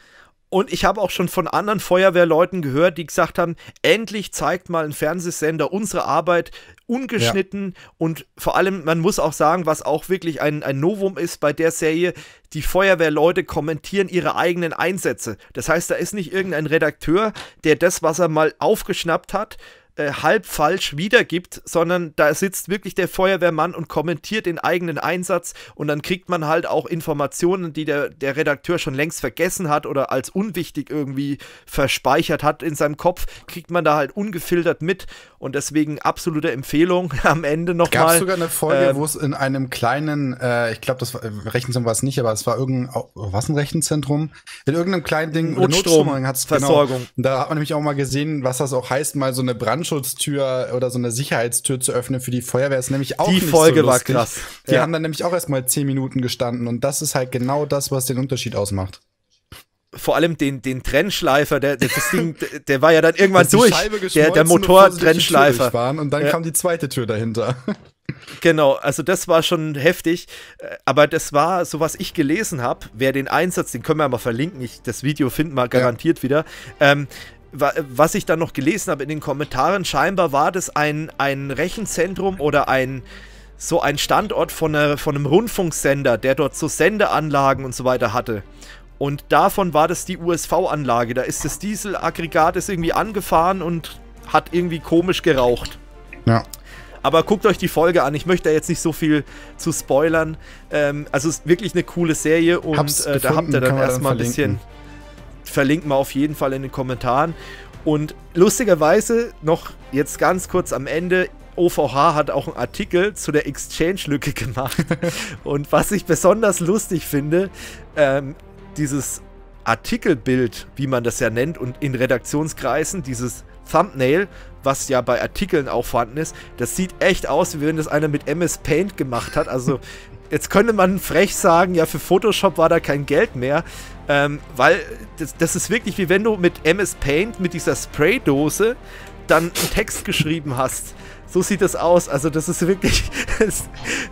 Und ich habe auch schon von anderen Feuerwehrleuten gehört, die gesagt haben, endlich zeigt mal ein Fernsehsender unsere Arbeit ungeschnitten ja. und vor allem, man muss auch sagen, was auch wirklich ein, ein Novum ist bei der Serie, die Feuerwehrleute kommentieren ihre eigenen Einsätze. Das heißt, da ist nicht irgendein Redakteur, der das, was er mal aufgeschnappt hat, äh, halb falsch wiedergibt, sondern da sitzt wirklich der Feuerwehrmann und kommentiert den eigenen Einsatz und dann kriegt man halt auch Informationen, die der, der Redakteur schon längst vergessen hat oder als unwichtig irgendwie verspeichert hat in seinem Kopf, kriegt man da halt ungefiltert mit und deswegen absolute Empfehlung am Ende nochmal. Es Gab sogar eine Folge, ähm, wo es in einem kleinen, äh, ich glaube, das war, äh, Rechenzentrum war es nicht, aber es war irgendein, was ein Rechenzentrum? In irgendeinem kleinen Ding, Notstrom, Notstrom hat es genau, Da hat man nämlich auch mal gesehen, was das auch heißt, mal so eine Brand Brandschutztür oder so eine Sicherheitstür zu öffnen für die Feuerwehr ist nämlich auch die nicht Folge so war krass. Die ja. haben dann nämlich auch erstmal zehn Minuten gestanden und das ist halt genau das, was den Unterschied ausmacht vor allem den, den Trennschleifer, der, der, das Ding, der war ja dann irgendwann durch. Der, der Motor-Trennschleifer. Und dann ja. kam die zweite Tür dahinter. Genau, also das war schon heftig. Äh, aber das war, so was ich gelesen habe, wer den Einsatz, den können wir mal verlinken, ich, das Video finden wir garantiert ja. wieder. Ähm, was ich dann noch gelesen habe in den Kommentaren, scheinbar war das ein, ein Rechenzentrum oder ein so ein Standort von, einer, von einem Rundfunksender, der dort so Sendeanlagen und so weiter hatte. Und davon war das die USV-Anlage. Da ist das Dieselaggregat ist irgendwie angefahren und hat irgendwie komisch geraucht. Ja. Aber guckt euch die Folge an. Ich möchte da jetzt nicht so viel zu spoilern. Ähm, also es ist wirklich eine coole Serie und äh, da habt ihr dann erstmal ein bisschen verlinken wir auf jeden Fall in den Kommentaren. Und lustigerweise noch jetzt ganz kurz am Ende. OVH hat auch einen Artikel zu der Exchange-Lücke gemacht. Und was ich besonders lustig finde, ähm, dieses Artikelbild, wie man das ja nennt, und in Redaktionskreisen, dieses Thumbnail, was ja bei Artikeln auch vorhanden ist, das sieht echt aus, wie wenn das einer mit MS Paint gemacht hat. Also Jetzt könnte man frech sagen, ja, für Photoshop war da kein Geld mehr, ähm, weil das, das ist wirklich wie wenn du mit MS Paint, mit dieser Spraydose, dann einen Text geschrieben hast. So sieht das aus. Also das ist wirklich, es,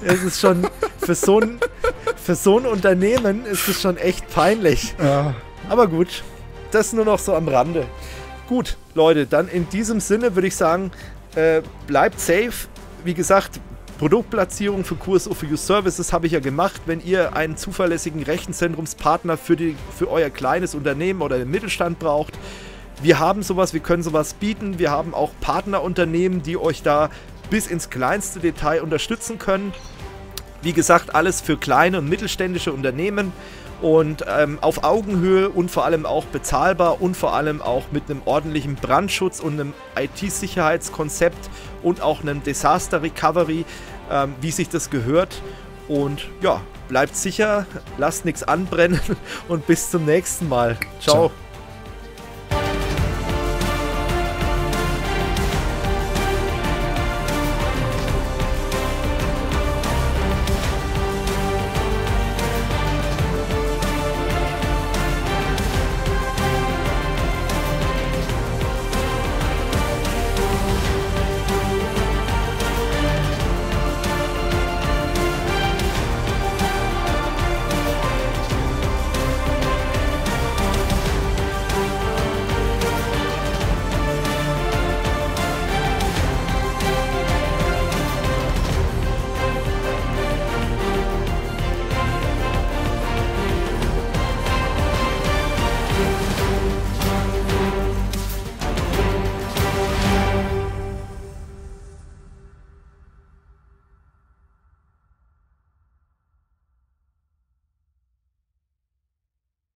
ist schon für so, ein, für so ein Unternehmen ist es schon echt peinlich. Ja. Aber gut, das nur noch so am Rande. Gut, Leute, dann in diesem Sinne würde ich sagen, äh, bleibt safe. Wie gesagt, Produktplatzierung für Kurs of Use Services habe ich ja gemacht. Wenn ihr einen zuverlässigen Rechenzentrumspartner für, die, für euer kleines Unternehmen oder den Mittelstand braucht, wir haben sowas, wir können sowas bieten. Wir haben auch Partnerunternehmen, die euch da bis ins kleinste Detail unterstützen können. Wie gesagt, alles für kleine und mittelständische Unternehmen und ähm, auf Augenhöhe und vor allem auch bezahlbar und vor allem auch mit einem ordentlichen Brandschutz und einem IT-Sicherheitskonzept und auch einem Disaster Recovery, ähm, wie sich das gehört. Und ja, bleibt sicher, lasst nichts anbrennen und bis zum nächsten Mal. Ciao. Ciao.